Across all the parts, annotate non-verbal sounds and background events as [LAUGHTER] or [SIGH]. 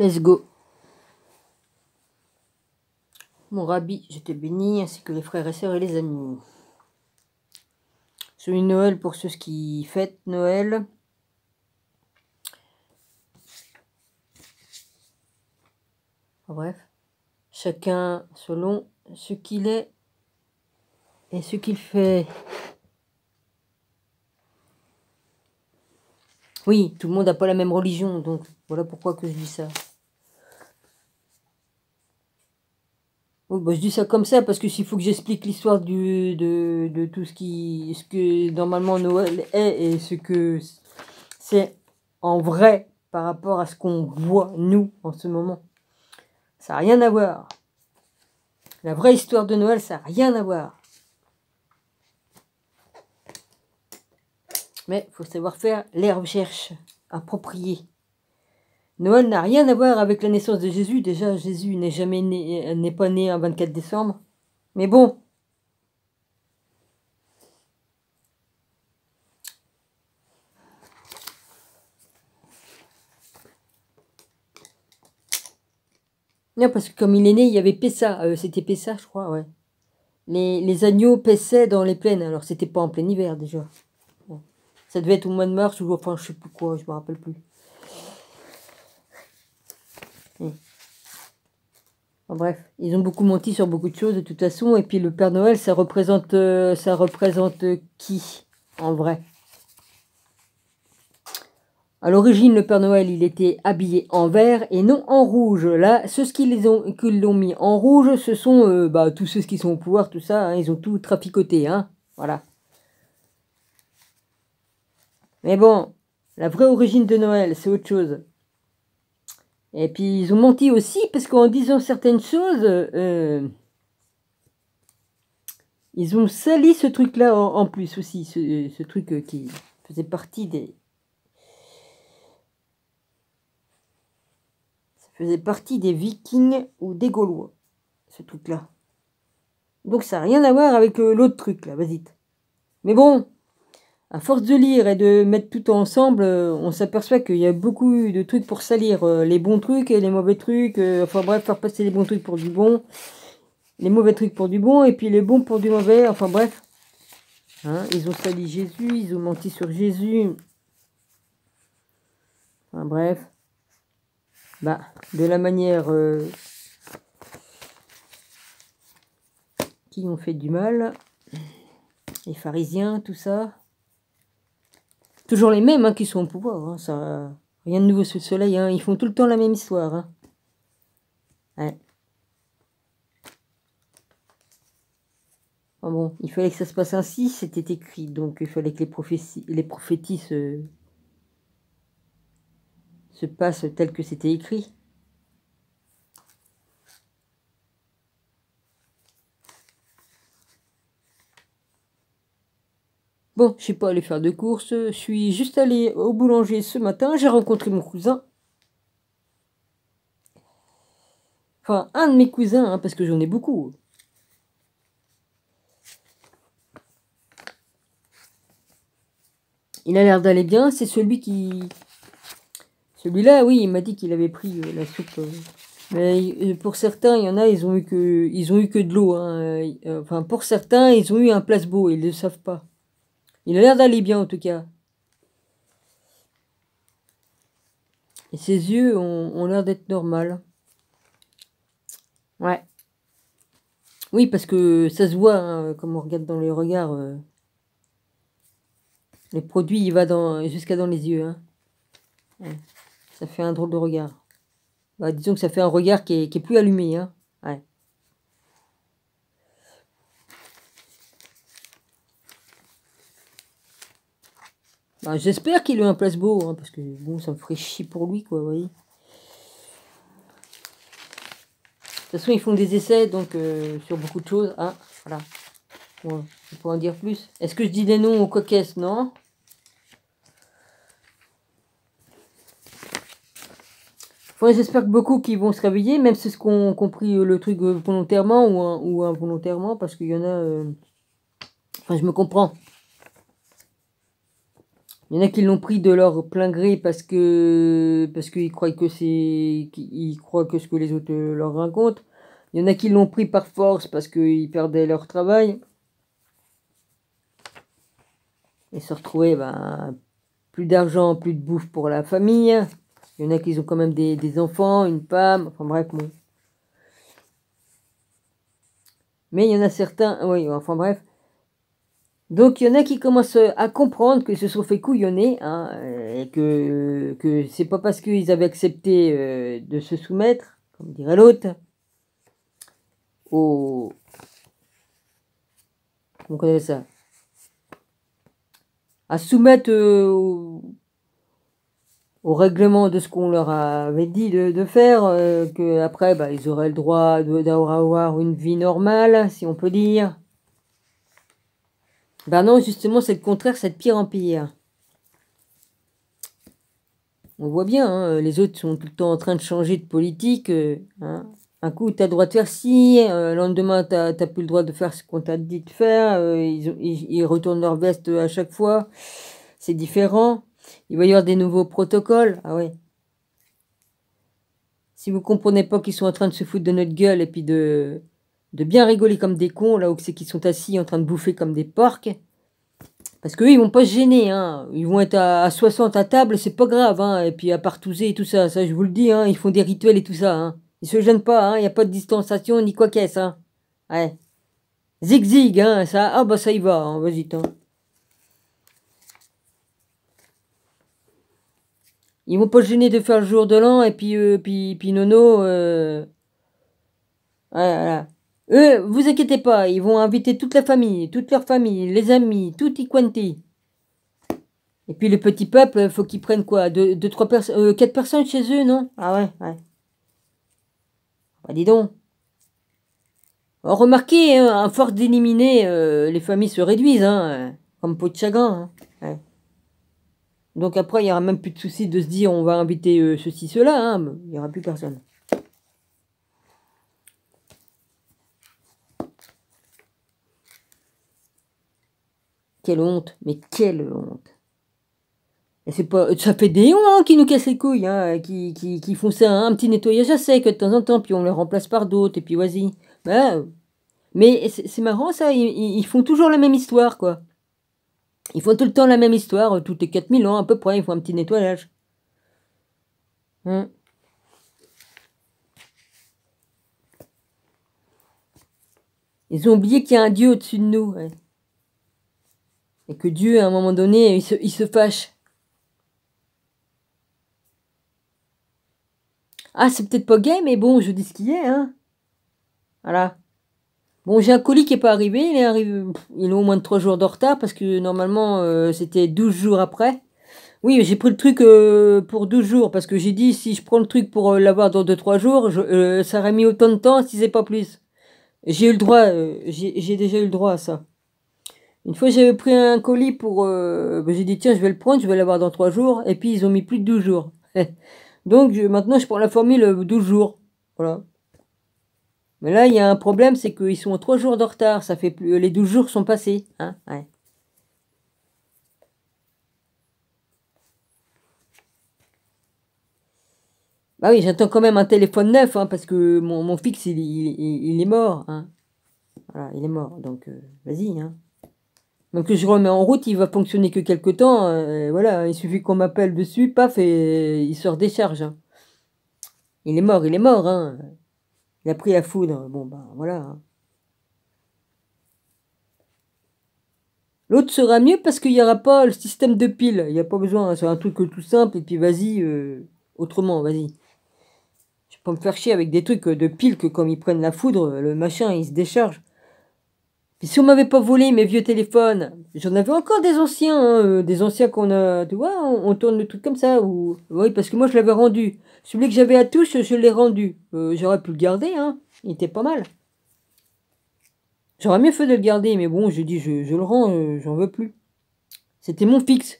Let's go. Mon rabbi, je te bénis, ainsi que les frères et sœurs et les amis. Celui Noël pour ceux qui fêtent Noël. Bref, chacun selon ce qu'il est et ce qu'il fait. Oui, tout le monde n'a pas la même religion, donc voilà pourquoi que je dis ça. Oh, bah, je dis ça comme ça parce que s'il faut que j'explique l'histoire du de, de, tout ce qui ce que normalement Noël est et ce que c'est en vrai par rapport à ce qu'on voit nous en ce moment. Ça n'a rien à voir. La vraie histoire de Noël, ça n'a rien à voir. Mais il faut savoir faire les recherches appropriées. Noël n'a rien à voir avec la naissance de Jésus. Déjà, Jésus n'est jamais né, euh, n'est pas né un 24 décembre. Mais bon. Non, parce que comme il est né, il y avait Pessa. Euh, c'était Pessa, je crois, ouais. Les, les agneaux paissaient dans les plaines. Alors, c'était pas en plein hiver, déjà. Ça devait être au mois de mars ou enfin, je sais plus quoi, je me rappelle plus. bref, ils ont beaucoup menti sur beaucoup de choses de toute façon. Et puis le Père Noël, ça représente, euh, ça représente euh, qui en vrai À l'origine, le Père Noël, il était habillé en vert et non en rouge. Là, ceux qui l'ont mis en rouge, ce sont euh, bah, tous ceux qui sont au pouvoir, tout ça. Hein, ils ont tout traficoté, hein. Voilà. Mais bon, la vraie origine de Noël, c'est autre chose. Et puis ils ont menti aussi parce qu'en disant certaines choses, euh, ils ont sali ce truc-là en, plus aussi, ce, ce, truc euh, qui faisait partie des... Ça faisait partie des vikings ou des gaulois, ce truc-là. Donc ça n'a rien à voir avec euh, l'autre truc là, vas-y. Mais bon, à force de lire et de mettre tout ensemble, euh, on s'aperçoit qu'il y a beaucoup de trucs pour salir. Euh, les bons trucs et les mauvais trucs. Euh, enfin bref, faire passer les bons trucs pour du bon. Les mauvais trucs pour du bon. Et puis les bons pour du mauvais. Enfin bref. Hein, ils ont sali Jésus. Ils ont menti sur Jésus. Enfin bref. Bah, de la manière... qui ont fait du mal. Les pharisiens, tout ça. Toujours les mêmes hein, qui sont au pouvoir. Hein, ça... Rien de nouveau sous le soleil. Hein, ils font tout le temps la même histoire. Ouais. Ah bon, il fallait que ça se passe ainsi, c'était écrit. Donc il fallait que les prophéties, les prophéties se, se passent telles que c'était écrit. Bon, je suis pas allé faire de course. je suis juste allé au boulanger ce matin, j'ai rencontré mon cousin. Enfin, un de mes cousins, hein, parce que j'en ai beaucoup. Il a l'air d'aller bien, c'est celui qui... Celui-là, oui, il m'a dit qu'il avait pris euh, la soupe. Euh. Mais euh, pour certains, il y en a, ils ont eu que, ils ont eu que de l'eau. Hein, enfin, pour certains, ils ont eu un placebo, ils ne le savent pas. Il a l'air d'aller bien en tout cas. Et ses yeux ont, l'air d'être normal. Ouais. Oui, parce que ça se voit, hein, comme on regarde dans les regards. Euh. les produits, il va dans, jusqu'à dans les yeux. Hein. Ça fait un drôle de regard. Bah, disons que ça fait un regard qui est, plus allumé. Hein. Bah, j'espère qu'il est un place beau, hein, parce que bon, ça me ferait chier pour lui, quoi, vous voyez. De toute façon, ils font des essais donc euh, sur beaucoup de choses. Hein, voilà. Bon, il en dire plus. Est-ce que je dis des noms aux coquettes Non. Enfin, J'espère que beaucoup qui vont se réveiller, même si ce qu'on a compris euh, le truc euh, volontairement hein, ou, involontairement, parce qu'il y en a. Enfin, je me comprends. Il y en a qui l'ont pris de leur plein gré parce que parce qu'ils croient que c'est qu'ils croient que ce que les autres euh, leur racontent. Il y en a qui l'ont pris par force parce qu'ils perdaient leur travail et se retrouvaient ben plus d'argent, plus de bouffe pour la famille. Il y en a qui ont quand même des, des enfants, une femme, enfin bref, Mais il y en a certains, oui, enfin bref, donc il y en a qui commencent à comprendre qu'ils se sont fait couillonner, hein, et que, que c'est pas parce qu'ils avaient accepté euh, de se soumettre, comme dirait l'autre, au. on connaît ça À soumettre euh, au, règlement de ce qu'on leur avait dit de, faire, euh, qu'après bah, ils auraient le droit d'avoir une vie normale, si on peut dire ben non, justement, c'est le contraire, c'est de pire en pire. On voit bien, hein, les autres sont tout le temps en train de changer de politique. Euh, hein. Un coup, tu as le droit de faire ci, euh, le lendemain, tu plus le droit de faire ce qu'on t'a dit de faire. Euh, ils, retournent leur veste à chaque fois. C'est différent. Il va y avoir des nouveaux protocoles. Ah ouais. Si vous comprenez pas qu'ils sont en train de se foutre de notre gueule et puis de, de bien rigoler comme des cons, là où c'est qu'ils sont assis en train de bouffer comme des porcs. Parce qu'eux, ils vont pas se gêner, hein. Ils vont être à, 60 à table, c'est pas grave, hein. Et puis à partouser et tout ça, ça je vous le dis, hein. Ils font des rituels et tout ça, hein. Ils se gênent pas, hein. Y a pas de distanciation ni quoi qu'est-ce, hein. Ouais. Zig-zig, hein. Ça, ah bah ça y va, hein. Vas-y, Ils vont pas se gêner de faire le jour de l'an, et puis, euh, puis, puis nono, euh... voilà. Eux, vous inquiétez pas, ils vont inviter toute la famille, toute leur famille, les amis, tout y quanti. Et puis le petit peuple, faut qu'ils prennent quoi Deux, trois personnes, euh, quatre personnes chez eux, non Ah ouais, ouais. Bah dis donc. remarquez, en hein, force d'éliminer, euh, les familles se réduisent, hein, comme peau de chagrin. Hein. Donc après, il n'y aura même plus de soucis de se dire on va inviter euh, ceci, cela, hein, il n'y aura plus personne. Quelle honte, mais quelle honte. Et c'est pas, ça fait des ans hein, qui nous cassent les couilles, hein, qui, qui, qui, font ça, hein, un petit nettoyage à sec de temps en temps, puis on les remplace par d'autres, et puis vas-y. Ben, mais c'est marrant ça, ils, font toujours la même histoire, quoi. Ils font tout le temps la même histoire, euh, tous les 4000 ans à peu près, ils font un petit nettoyage. Hmm. Ils ont oublié qu'il y a un Dieu au-dessus de nous. Ouais. Et que Dieu, à un moment donné, il se, fâche. Ah, c'est peut-être pas gay, mais bon, je dis ce qu'il est, hein. Voilà. Bon, j'ai un colis qui n'est pas arrivé. Il est arrivé. Il au moins de 3 jours de retard parce que normalement, euh, c'était 12 jours après. Oui, j'ai pris le truc euh, pour 12 jours parce que j'ai dit si je prends le truc pour euh, l'avoir dans 2-3 jours, ça aurait mis autant de temps si c'est pas plus. J'ai eu le droit, j'ai déjà eu le droit à ça. Une fois, j'avais pris un colis pour. Euh, ben, j'ai dit, tiens, je vais le prendre, je vais l'avoir dans trois jours. Et puis, ils ont mis plus de 12 jours. [LAUGHS] Donc, maintenant, je prends la formule 12 euh, jours. Voilà. Mais là, il y a un problème, c'est qu'ils sont 3 jours de retard. Ça fait les 12 jours sont passés. Hein Bah oui, j'attends quand même un téléphone neuf, hein, parce que mon, fixe, il, il, est mort. Hein. Voilà, il est mort. Donc, euh, vas-y. Hein. Donc je remets en route, il va fonctionner que quelques temps. Euh, voilà, il suffit qu'on m'appelle dessus, paf, et il se redécharge. Hein. Il est mort, il est mort. Hein. Il a pris la foudre. Bon, ben voilà. Hein. L'autre sera mieux parce qu'il n'y aura pas le système de pile, Il n'y a pas besoin. Hein, c'est un truc tout simple. Et puis vas-y, euh, autrement, vas-y. Je peux pas me faire chier avec des trucs euh, de pile que comme ils prennent la foudre, le machin, il se décharge si on m'avait pas volé mes vieux téléphones, j'en avais encore des anciens, hein, euh, des anciens qu'on a, tu vois, on, tourne le truc comme ça. Ou... Oui, parce que moi je l'avais rendu. Celui que j'avais à touche, je l'ai rendu. Euh, j'aurais pu le garder, hein. Il était pas mal. J'aurais mieux fait de le garder, mais bon, je dis, je, je, le rends, euh, j'en veux plus. C'était mon fixe.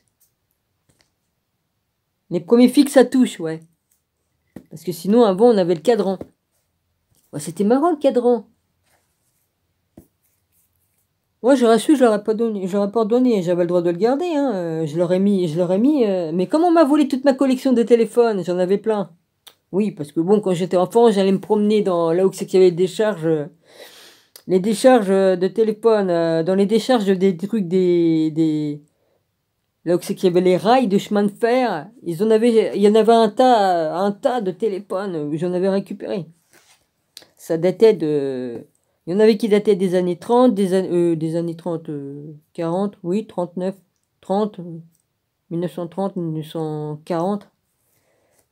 Les premiers fixes à touche, ouais. Parce que sinon, avant, on avait le cadran. C'était marrant le cadran. Moi, j'aurais su, je l'aurais pas donné, j'aurais pas donné, j'avais le droit de le garder, hein. Euh, je l'aurais mis, je l'aurais mis, euh, mais comment on m'a volé toute ma collection de téléphones, j'en avais plein. Oui, parce que bon, quand j'étais enfant, j'allais me promener dans, là où c'est qu'il y avait des décharges, les décharges de téléphones. Euh, dans les décharges des trucs des, des, là où c'est qu'il y avait les rails de chemin de fer, ils en avaient, il y en avait un tas, un tas de téléphones, j'en avais récupéré. Ça datait de, il y en avait qui dataient des années 30, des, euh, des années 30, 40, euh, oui, 39, 30, 1930, 1940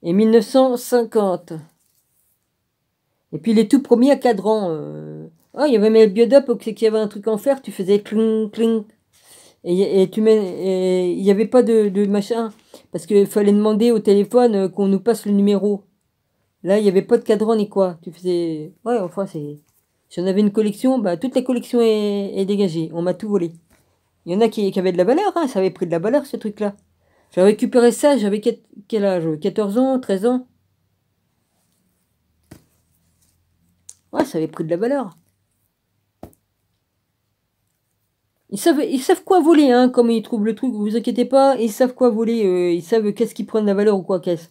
et 1950. Et puis les tout premiers à cadran. Euh, oh, il y avait même biodop, c'est qu'il y avait un truc en fer, tu faisais cling, cling. Et, tu mets, il n'y avait pas de, de machin, parce qu'il fallait demander au téléphone qu'on nous passe le numéro. Là, il n'y avait pas de cadran ni quoi. Tu faisais. Ouais, enfin, c'est. J'en avais une collection, bah, toute la collection est, est dégagée. On m'a tout volé. Il y en a qui, qui avaient de la valeur, hein, ça avait pris de la valeur ce truc-là. J'ai récupéré ça, j'avais quel âge 14 ans, 13 ans Ouais, ça avait pris de la valeur. Ils savent, ils savent quoi voler, hein, comme ils trouvent le truc, vous inquiétez pas, ils savent quoi voler, euh, ils savent qu'est-ce qui prend de la valeur ou quoi qu'est-ce.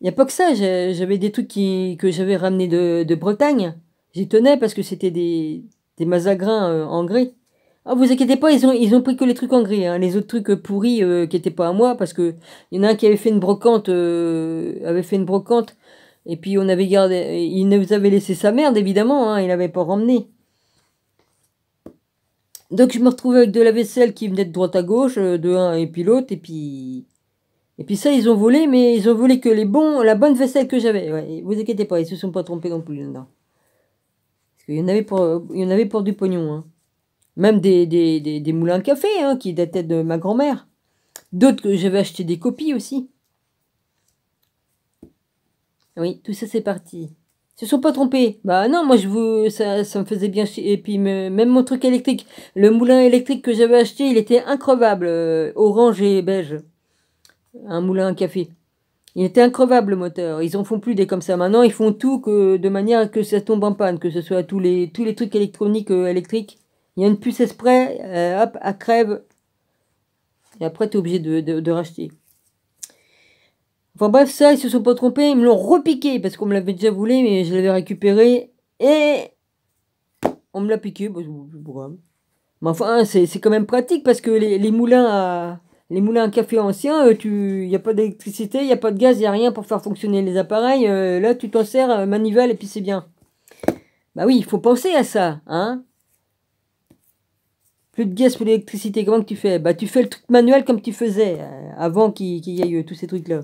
Il n'y a pas que ça, j'avais des trucs qui, que j'avais ramenés de, de Bretagne. J'y tenais parce que c'était des, des mazagrins euh, en gris. Ah, vous inquiétez pas, ils ont, ils ont pris que les trucs en gris. Hein. les autres trucs euh, pourris euh, qui n'étaient pas à moi, parce que y en a un qui avait fait une brocante, avait fait une brocante, et puis on avait gardé, il nous avait laissé sa merde, évidemment, hein, il n'avait pas ramené. Donc je me retrouvais avec de la vaisselle qui venait de droite à gauche, de un et puis l'autre, et puis... Et puis ça, ils ont volé, mais ils ont volé que les bons, la bonne vaisselle que j'avais. vous inquiétez pas, ils se sont pas trompés non plus là-dedans avait pour, il y en avait pour du pognon. Hein. Même des, moulins à café hein, qui dataient de ma grand-mère. D'autres que j'avais acheté des copies aussi. Oui, tout ça c'est parti. Ils se sont pas trompés. Bah non, moi je vous, ça, ça me faisait bien Et puis même mon truc électrique, le moulin électrique que j'avais acheté, il était increvable, euh, orange et beige. Un moulin à café. Il était increvable le moteur. Ils en font plus des comme ça maintenant. Ils font tout que, de manière à que ça tombe en panne, que ce soit tous les, tous les trucs électroniques, euh, électriques. Il y a une puce exprès, euh, hop, à crève. Et après, tu es obligé de, racheter. Enfin bref, ça, ils se sont pas trompés. Ils me l'ont repiqué parce qu'on me l'avait déjà voulu. mais je l'avais récupéré. Et on me l'a piqué. mais enfin, c'est quand même pratique parce que les, les moulins à les moulins à café anciens, euh, il n'y a pas d'électricité, il n'y a pas de gaz, il n'y a rien pour faire fonctionner les appareils. Euh, là, tu t'en sers, euh, manivelle, et puis c'est bien. Bah oui, il faut penser à ça, hein plus de gaz, pour l'électricité, comment que tu fais Bah tu fais le truc manuel comme tu faisais avant qu'il y ait eu tous ces trucs-là.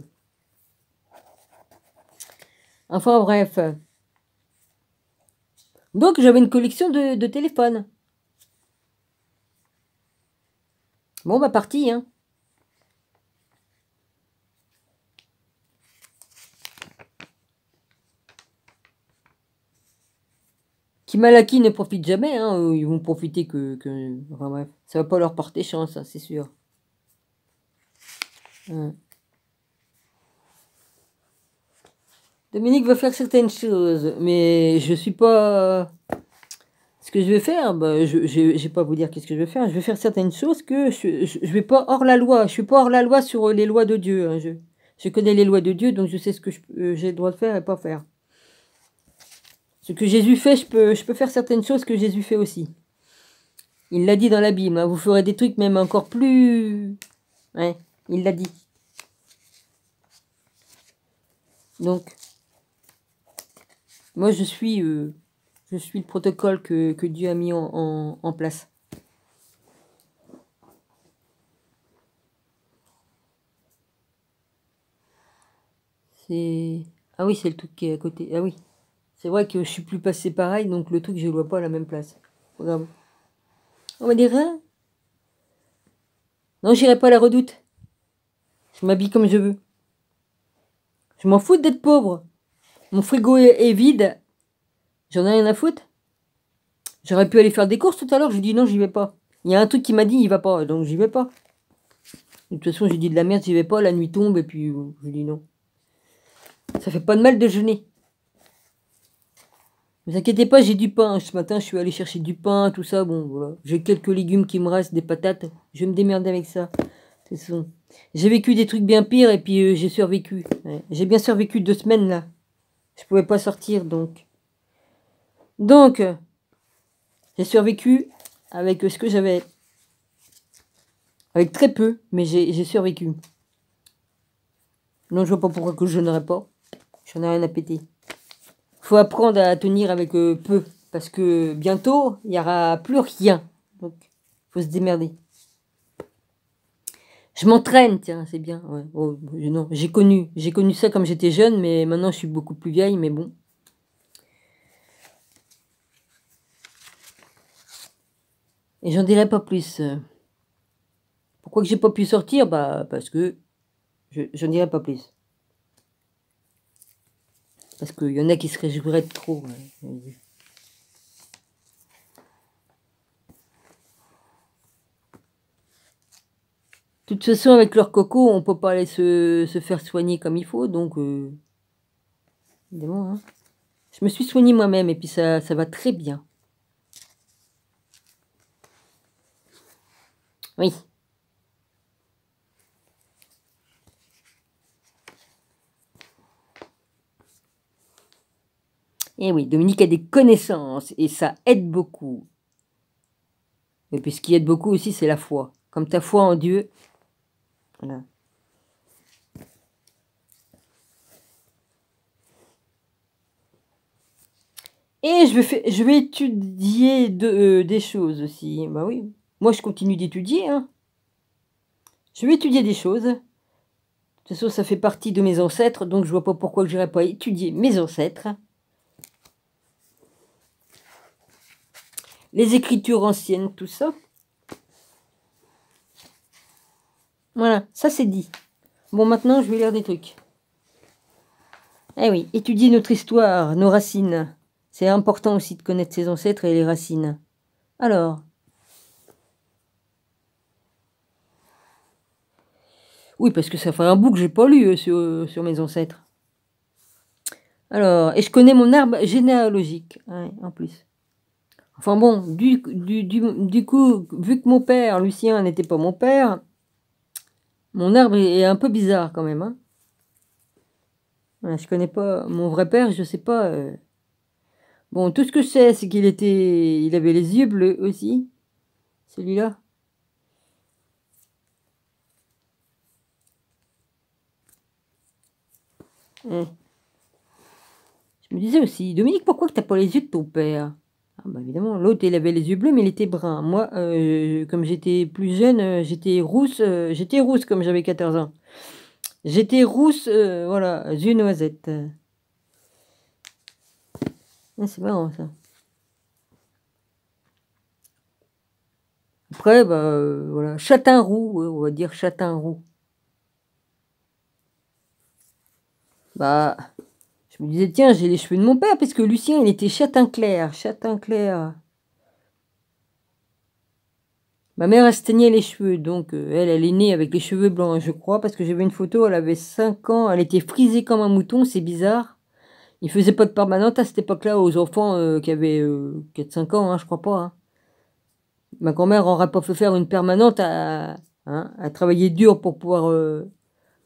Enfin bref. Donc j'avais une collection de, de téléphones. Bon bah parti, hein. qui Malaki ne profite jamais, hein, euh, ils vont profiter que, que, ça va pas leur porter chance, hein, c'est sûr. Hein. Dominique va faire certaines choses, mais je suis pas... Euh, ce que je vais faire, bah, je vais pas vous dire qu'est-ce que je vais faire, je vais faire certaines choses que je, je, vais pas hors la loi, je suis pas hors la loi sur euh, les lois de Dieu. Hein, je, je connais les lois de Dieu, donc je sais ce que j'ai le droit de faire et pas faire. Ce que Jésus fait, je peux, je peux faire certaines choses que Jésus fait aussi. Il l'a dit dans l'abîme. Hein. vous ferez des trucs même encore plus... Ouais, hein. il l'a dit. Donc, moi je suis, euh, je suis le protocole que, Dieu a mis en, en, en place. Ah oui, c'est le truc qui est à côté. Ah oui. C'est vrai que je suis plus passé pareil, donc le truc, je le vois pas à la même place. On va dire rien. Non, j'irai pas à la redoute. Je m'habille comme je veux. Je m'en fous d'être pauvre. Mon frigo est, vide. J'en ai rien à foutre. J'aurais pu aller faire des courses tout à l'heure. Je lui dis non, j'y vais pas. Il y a un truc qui m'a dit il va pas, donc j'y vais pas. De toute façon, j'ai dit de la merde, j'y vais pas. La nuit tombe et puis euh, je lui dis non. Ça fait pas de mal de jeûner. Ne vous inquiétez pas, j'ai du pain. Ce matin, je suis allé chercher du pain, tout ça. Bon, voilà. J'ai quelques légumes qui me restent, des patates. Je vais me démerder avec ça. J'ai vécu des trucs bien pires et puis euh, j'ai survécu. J'ai bien survécu deux semaines là. Je pouvais pas sortir donc. Donc, euh, j'ai survécu avec euh, ce que j'avais. Avec très peu, mais j'ai survécu. Non, je vois pas pourquoi que je n'aurais pas. J'en ai rien à péter faut apprendre à tenir avec euh, peu, parce que bientôt, il n'y aura plus rien. Donc, faut se démerder. Je m'entraîne, tiens, c'est bien. Oh, non, j'ai connu, j'ai connu ça comme j'étais jeune, mais maintenant je suis beaucoup plus vieille, mais bon. Et j'en dirai pas plus. Pourquoi que j'ai pas pu sortir Bah parce que je n'en dirai pas plus. Parce qu'il y en a qui se réjouiraient trop. Hein. De toute façon, avec leur coco, on peut pas aller se, faire soigner comme il faut, donc... évidemment, euh, hein. Je me suis soignée moi-même, et puis ça, ça va très bien. Oui. Et eh oui, Dominique a des connaissances et ça aide beaucoup. Et puis ce qui aide beaucoup aussi, c'est la foi. Comme ta foi en Dieu. Et je vais, étudier euh, des choses aussi. Bah oui, moi je continue d'étudier. Hein. Je vais étudier des choses. De toute façon, ça fait partie de mes ancêtres, donc je vois pas pourquoi je n'irai pas étudier mes ancêtres. les écritures anciennes, tout ça. Voilà, ça c'est dit. Bon, maintenant, je vais lire des trucs. Eh oui, étudier notre histoire, nos racines. C'est important aussi de connaître ses ancêtres et les racines. Alors. Oui, parce que ça fait un bout que j'ai pas lu euh, euh, sur, mes ancêtres. Alors, et je connais mon arbre généalogique, hein, en plus. Enfin bon, du, du, du, du, coup, vu que mon père, Lucien, n'était pas mon père, mon arbre est un peu bizarre quand même. Je hein. ne je connais pas mon vrai père, je sais pas. Euh. Bon, tout ce que je sais, c'est qu'il était, il avait les yeux bleus aussi, celui-là. Hein. Je me disais aussi, Dominique, pourquoi tu n'as pas les yeux de ton père ah, bah, évidemment, l'autre il avait les yeux bleus mais il était brun. Moi, euh, comme j'étais plus jeune, euh, j'étais rousse, euh, j'étais rousse comme j'avais 14 ans. J'étais rousse, voilà, yeux noisettes. Ah, c'est marrant ça. Après, bah, voilà, châtain roux, on va dire châtain roux. Bah, je me disais, tiens, j'ai les cheveux de mon père, parce que Lucien, il était châtain clair, châtain clair. Ma mère, elle se les cheveux, donc euh, elle, elle est née avec les cheveux blancs, je crois, parce que j'avais une photo, elle avait 5 ans, elle était frisée comme un mouton, c'est bizarre. Il faisait pas de permanente à cette époque-là aux enfants euh, qui avaient 4-5 euh, ans, hein, je crois pas. Hein. Ma grand-mère n'aurait pas fait faire une permanente à hein, travailler dur pour pouvoir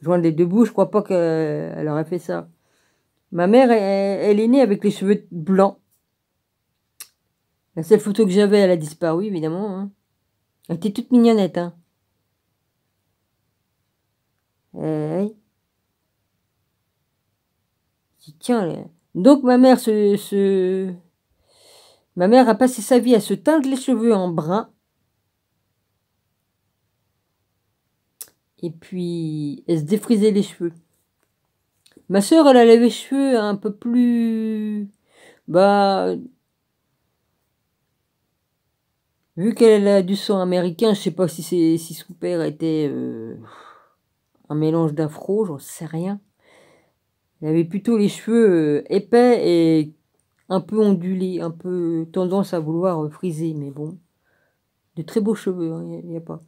joindre les deux bouts, je crois pas qu'elle aurait fait ça. Ma mère, elle, est née avec les cheveux blancs. La seule photo que j'avais, elle a disparu, évidemment. Hein. Elle était toute mignonnette. Hein. Hey. Eh tiens, donc ma mère se, Ma mère a passé sa vie à se teindre les cheveux en brun. Et puis, elle se défrisait les cheveux. Ma sœur, elle avait les cheveux un peu plus... Bah... Vu qu'elle a du sang américain, je sais pas si, si son père était euh, un mélange d'afro, j'en sais rien. Elle avait plutôt les cheveux euh, épais et un peu ondulés, un peu tendance à vouloir euh, friser, mais bon. De très beaux cheveux, il hein, n'y a, pas.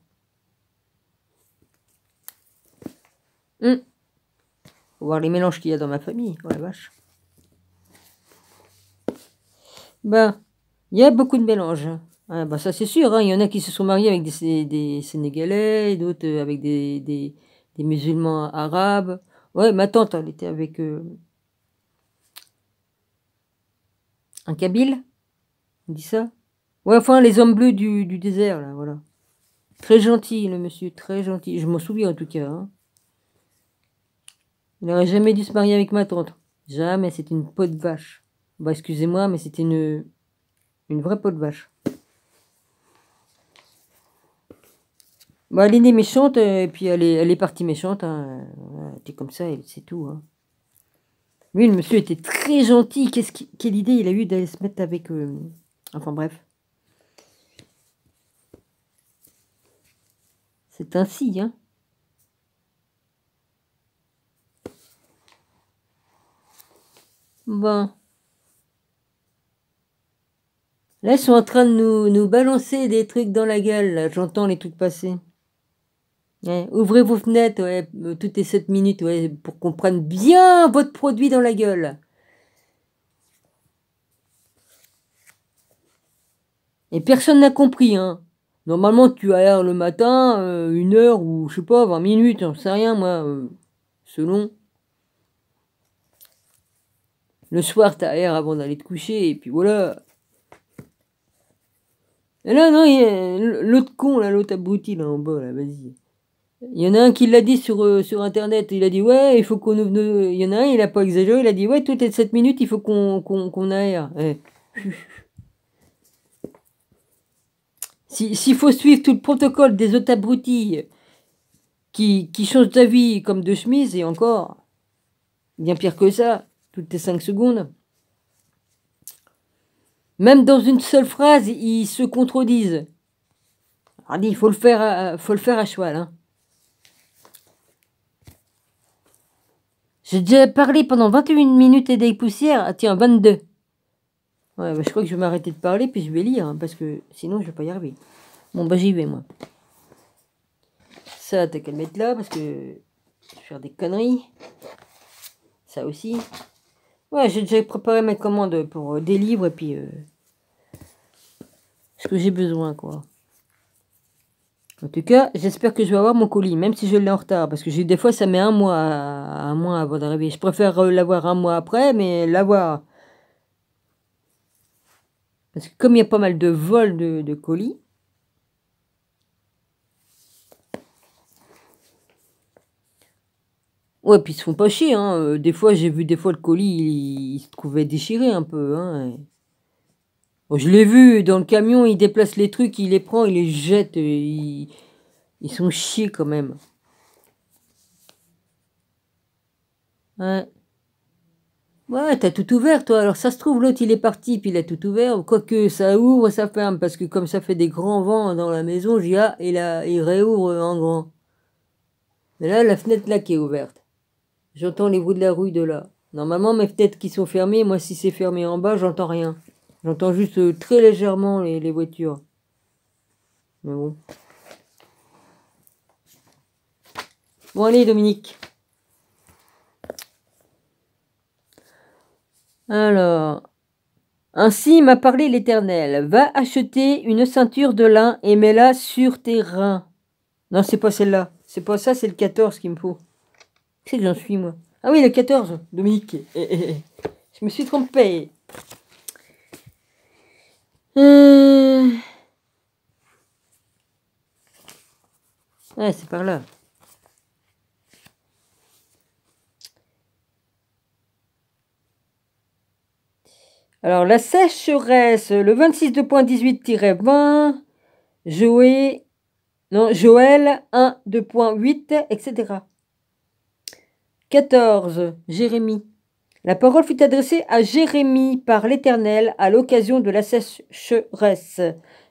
Hum voir les mélanges qu'il y a dans ma famille. Oh vache. Ben, il y a beaucoup de mélanges. Ah, ben, ça c'est sûr, hein. il y en a qui se sont mariés avec des, Sénégalais, d'autres euh, avec des, musulmans arabes. Ouais, ma tante, elle était avec euh, un Kabyle, on dit ça Ouais, enfin, les hommes bleus du, désert, là, voilà. Très gentil, le monsieur, très gentil. Je m'en souviens en tout cas. Hein. Elle n'aurait jamais dû se marier avec ma tante. Jamais, c'est une peau de vache. Bah, excusez-moi, mais c'était une. une vraie peau de vache. Bah, elle est née méchante, euh, et puis elle est, partie méchante. Hein. Elle était comme ça, c'est tout. Hein. Oui, le monsieur était très gentil. quelle idée il a eu d'aller se mettre avec. Euh, enfin, bref. C'est ainsi, hein. Bon. Là, ils sont en train de nous, balancer des trucs dans la gueule. J'entends les trucs passer. Ouvrez vos fenêtres toutes les 7 minutes pour qu'on prenne bien votre produit dans la gueule. Et personne n'a compris. Hein. Normalement, tu as le matin, euh, une heure ou je sais pas, 20 minutes, On sais rien, moi, euh, selon. Le soir, air avant d'aller te coucher, et puis voilà. Et là, non, l'autre con, là, l'autre abruti, là, en bas, là, vas-y. Il y en a un qui l'a dit sur, euh, sur internet, il a dit ouais, il faut qu'on Il y en a un, il a pas exagéré, il a dit ouais, toutes les 7 minutes, il faut qu'on qu'on aère. Eh. [LAUGHS] S'il faut suivre tout le protocole des autres abrutis qui, qui changent d'avis comme de chemise, et encore, bien pire que ça, toutes les cinq secondes. Même dans une seule phrase, ils se contredisent. dit il faut le faire, à, euh, faut le faire à cheval. Hein. J'ai déjà parlé pendant 21 minutes et des poussières. Ah, tiens, 22. Ouais, bah, je crois que je vais m'arrêter de parler puis je vais lire hein, parce que sinon je vais pas y arriver. Bon, bah j'y vais moi. Ça, t'as qu'à le mettre là parce que je vais faire des conneries. Ça aussi. Ouais, j'ai déjà préparé mes commandes pour euh, des livres et puis euh, ce que j'ai besoin, quoi. En tout cas, j'espère que je vais avoir mon colis, même si je l'ai en retard, parce que des fois, ça met un mois, à, un avant d'arriver. Je préfère euh, l'avoir un mois après, mais l'avoir. Parce que comme il y a pas mal de vols de colis, Ouais, puis ils se font pas chier. Hein. Euh, des fois, j'ai vu des fois le colis, il, se trouvait déchiré un peu. Hein. je l'ai vu dans le camion, il déplace les trucs, il les prend, il les jette. Euh, ils sont chiés quand même. Ouais. Ouais, t'as tout ouvert, toi. Alors ça se trouve, l'autre, il est parti, puis il a tout ouvert. Quoique ça ouvre, ça ferme, parce que comme ça fait des grands vents dans la maison, j'y a, et là, il réouvre en grand. Mais là, la fenêtre, là, qui est ouverte. J'entends les bruits de la rue de là. Normalement, mes têtes qui sont fermées, moi, si c'est fermé en bas, j'entends rien. J'entends juste euh, très légèrement les, voitures. Mais bon. Bon, allez, Dominique. Alors. Ainsi m'a parlé l'Éternel. Va acheter une ceinture de lin et mets-la sur tes reins. Non, c'est pas celle-là. C'est pas ça, c'est le 14 qu'il me faut. C'est que j'en suis, moi. Ah oui, le 14, Dominique. Eh, eh, eh. Je me suis trompé. Euh. c'est par là. Alors, la sécheresse, le 26 2.18-20, Joël. non, Joël 1 2.8, etc. 14. Jérémie. La parole fut adressée à Jérémie par l'Éternel à l'occasion de la sécheresse.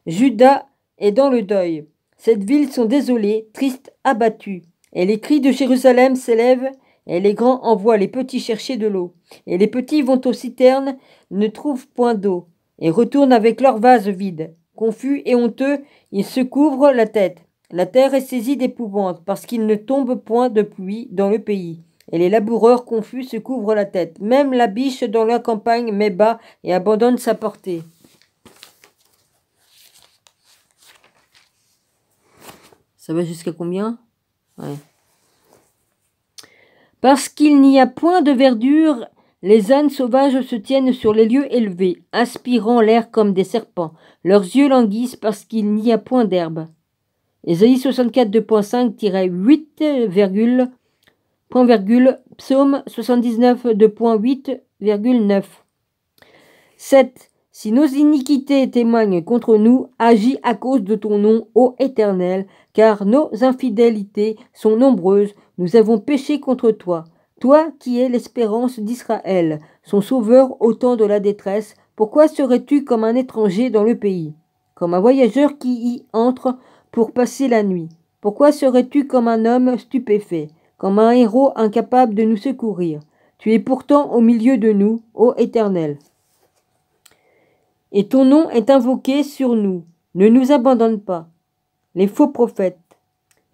Judas est dans le deuil. Cette ville sont désolées, tristes, abattues. Et les cris de Jérusalem s'élèvent, et les grands envoient les petits chercher de l'eau. Et les petits vont aux citernes, ne trouvent point d'eau, et retournent avec leurs vases vides. Confus et honteux, ils se couvrent la tête. La terre est saisie d'épouvante, parce qu'il ne tombe point de pluie dans le pays. Et les laboureurs confus se couvrent la tête. Même la biche dans la campagne met bas et abandonne sa portée. Ça va jusqu'à combien ouais. Parce qu'il n'y a point de verdure, les ânes sauvages se tiennent sur les lieux élevés, aspirant l'air comme des serpents. Leurs yeux languissent parce qu'il n'y a point d'herbe. Ésaïe 64 2.5-8, psaume 79 7. Si nos iniquités témoignent contre nous, agis à cause de ton nom, ô Éternel, car nos infidélités sont nombreuses, nous avons péché contre toi. Toi qui es l'espérance d'Israël, son sauveur au temps de la détresse, pourquoi serais-tu comme un étranger dans le pays, comme un voyageur qui y entre pour passer la nuit Pourquoi serais-tu comme un homme stupéfait comme un héros incapable de nous secourir. Tu es pourtant au milieu de nous, ô Éternel. Et ton nom est invoqué sur nous. Ne nous abandonne pas. Les faux prophètes.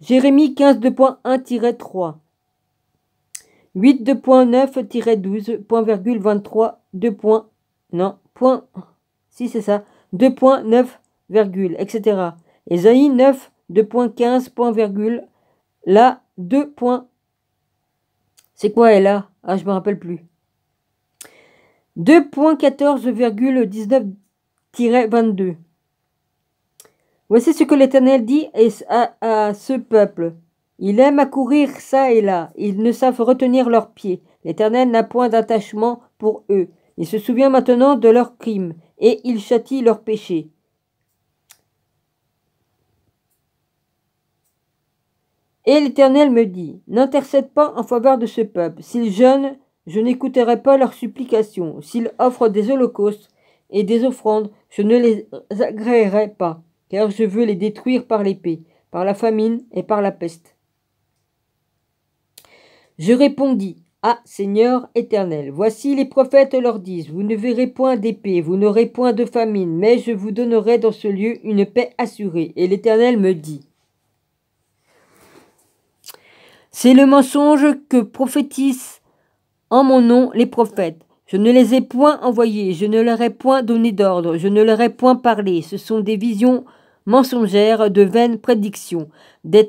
Jérémie 15 2.1-3. 8 2.9-12.23 2. Non, point. Si c'est ça. 2.9, virgule, etc. Ésaïe 9 2.15, virgule. Là, 2. C'est quoi Ella Ah, je me rappelle plus. 2.14,19-22. Voici ce que l'Éternel dit à, ce peuple. Il aime courir ça et là. Ils ne savent retenir leurs pieds. L'Éternel n'a point d'attachement pour eux. Il se souvient maintenant de leurs crimes, et il châtie leurs péchés. Et l'Éternel me dit, N'intercède pas en faveur de ce peuple. S'ils jeûnent, je n'écouterai pas leurs supplications. S'ils offrent des holocaustes et des offrandes, je ne les agréerai pas, car je veux les détruire par l'épée, par la famine et par la peste. Je répondis, Ah Seigneur éternel, voici les prophètes leur disent, Vous ne verrez point d'épée, vous n'aurez point de famine, mais je vous donnerai dans ce lieu une paix assurée. Et l'Éternel me dit, c'est le mensonge que prophétisent en mon nom les prophètes. Je ne les ai point envoyés, je ne leur ai point donné d'ordre, je ne leur ai point parlé. Ce sont des visions mensongères de vaines prédictions, des,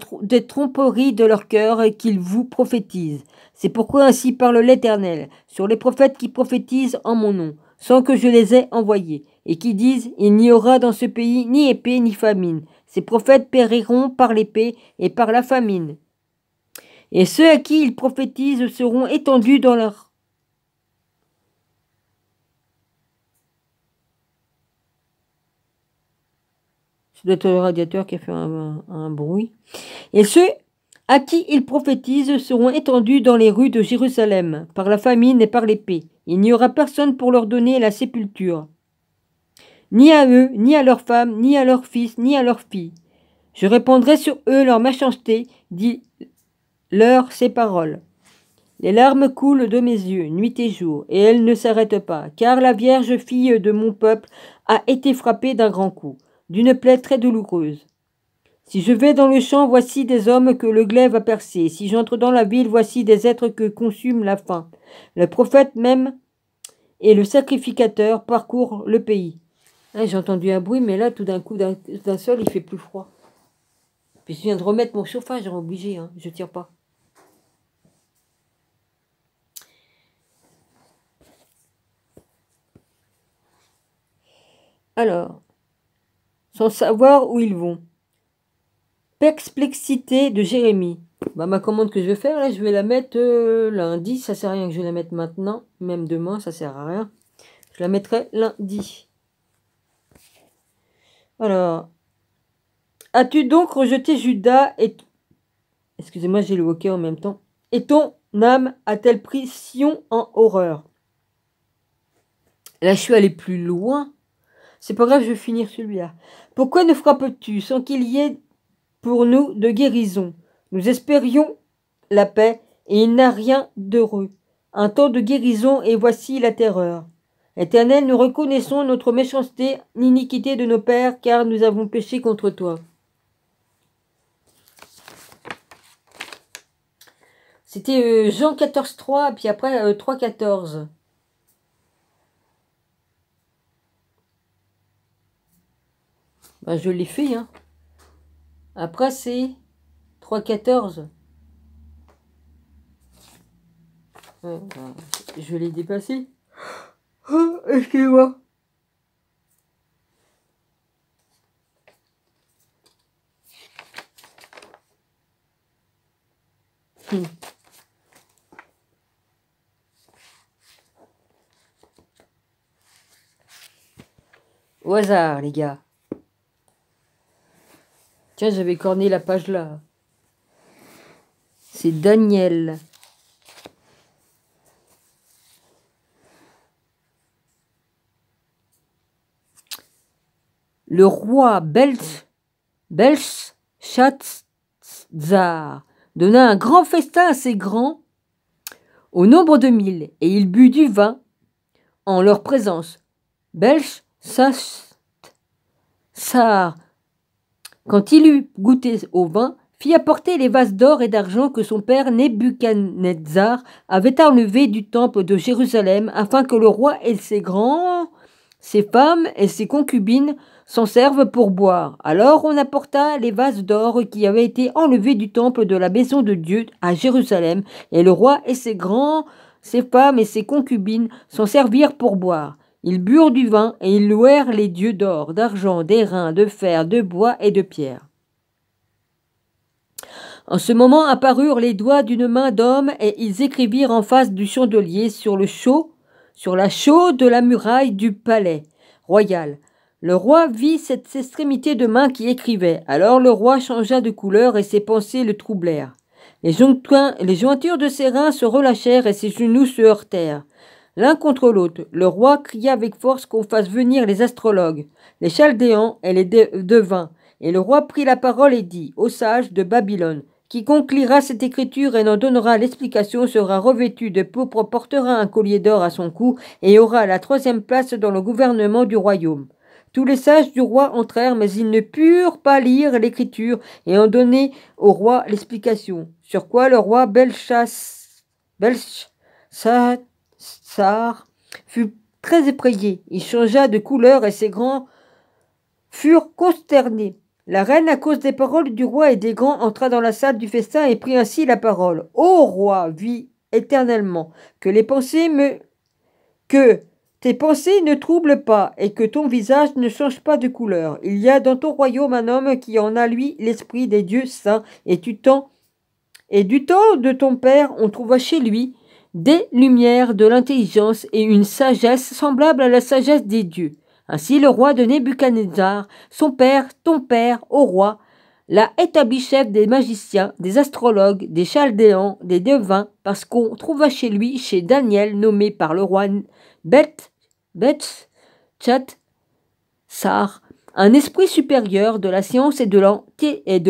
tromperies de leur cœur qu'ils vous prophétisent. C'est pourquoi ainsi parle l'Éternel sur les prophètes qui prophétisent en mon nom, sans que je les ai envoyés, et qui disent Il n'y aura dans ce pays ni épée ni famine. Ces prophètes périront par l'épée et par la famine et ceux à qui ils prophétisent seront étendus dans leur C'est le radiateur qui a fait un, bruit. Et ceux à qui ils prophétisent seront étendus dans les rues de Jérusalem, par la famine et par l'épée. Il n'y aura personne pour leur donner la sépulture, ni à eux, ni à leurs femmes, ni à leurs fils, ni à leurs filles. Je répandrai sur eux leur méchanceté, dit l'heure ses paroles. Les larmes coulent de mes yeux, nuit et jour, et elles ne s'arrêtent pas, car la Vierge fille de mon peuple a été frappée d'un grand coup, d'une plaie très douloureuse. Si je vais dans le champ, voici des hommes que le glaive a percés. Si j'entre dans la ville, voici des êtres que consume la faim. Le prophète même et le sacrificateur parcourent le pays. Ah, j'ai entendu un bruit, mais là, tout d'un coup, d'un seul, il fait plus froid. Puis je viens de remettre mon chauffage, obligé, hein, je tire pas. Alors, sans savoir où ils vont. Perplexité de Jérémie. Bah, ma commande que je vais faire, là, je vais la mettre euh, lundi. Ça sert à rien que je la mette maintenant. Même demain, ça sert à rien. Je la mettrai lundi. Alors, as-tu donc rejeté Judas et... Excusez-moi, j'ai le en même temps. Et ton âme a-t-elle pris Sion en horreur Là, je suis allé plus loin c'est pas grave, je vais finir celui-là. Pourquoi ne frappes-tu sans qu'il y ait pour nous de guérison Nous espérions la paix, et il n'a rien d'heureux. Un temps de guérison, et voici la terreur. Éternel, nous reconnaissons notre méchanceté, l'iniquité de nos pères, car nous avons péché contre toi. C'était euh, Jean 14, 3, puis après 3, euh, 14. Bah, je l'ai fait. Hein. Après, c'est 3,14. quatorze. Euh, je l'ai dépassé. Oh, [GASPS] Excusez-moi. Au hasard, les gars j'avais corné la page là. C'est Daniel. Le roi Belch, Belshazzar donna un grand festin à ses grands au nombre de mille, et il but du vin en leur présence. Belshazzar quand il eut goûté au vin, fit apporter les vases d'or et d'argent que son père Nebuchadnezzar avait enlevés du temple de Jérusalem, afin que le roi et ses grands, ses femmes et ses concubines s'en servent pour boire. Alors on apporta les vases d'or qui avaient été enlevés du temple de la maison de Dieu à Jérusalem, et le roi et ses grands, ses femmes et ses concubines s'en servirent pour boire. Ils burent du vin et ils louèrent les dieux d'or, d'argent, d'airain, de fer, de bois et de pierre. En ce moment apparurent les doigts d'une main d'homme et ils écrivirent en face du chandelier sur le chaud, sur la chaux de la muraille du palais royal. Le roi vit cette extrémité de main qui écrivait. Alors le roi changea de couleur et ses pensées le troublèrent. Les, jointures de ses reins se relâchèrent et ses genoux se heurtèrent. L'un contre l'autre, le roi cria avec force qu'on fasse venir les astrologues, les chaldéens et les devins. Et le roi prit la parole et dit aux sages de Babylone Qui lira cette écriture et n'en donnera l'explication sera revêtu de pourpre, portera un collier d'or à son cou et aura la troisième place dans le gouvernement du royaume. Tous les sages du roi entrèrent, mais ils ne purent pas lire l'écriture et en donner au roi l'explication. Sur quoi le roi Belchas, tsar fut très effrayé. Il changea de couleur et ses grands furent consternés. La reine, à cause des paroles du roi et des grands, entra dans la salle du festin et prit ainsi la parole. Ô roi, vis éternellement, que les pensées me. que tes pensées ne troublent pas et que ton visage ne change pas de couleur. Il y a dans ton royaume un homme qui en a, lui, l'esprit des dieux saints, et Et du temps de ton père, on trouva chez lui des lumières de l'intelligence et une sagesse semblable à la sagesse des dieux. Ainsi le roi de Nebuchadnezzar, son père, ton père, au roi, l'a établi chef des magiciens, des astrologues, des chaldéens, des devins, parce qu'on trouva chez lui, chez Daniel, nommé par le roi Beth, Beth, Chat, Sar, un esprit supérieur de la science et de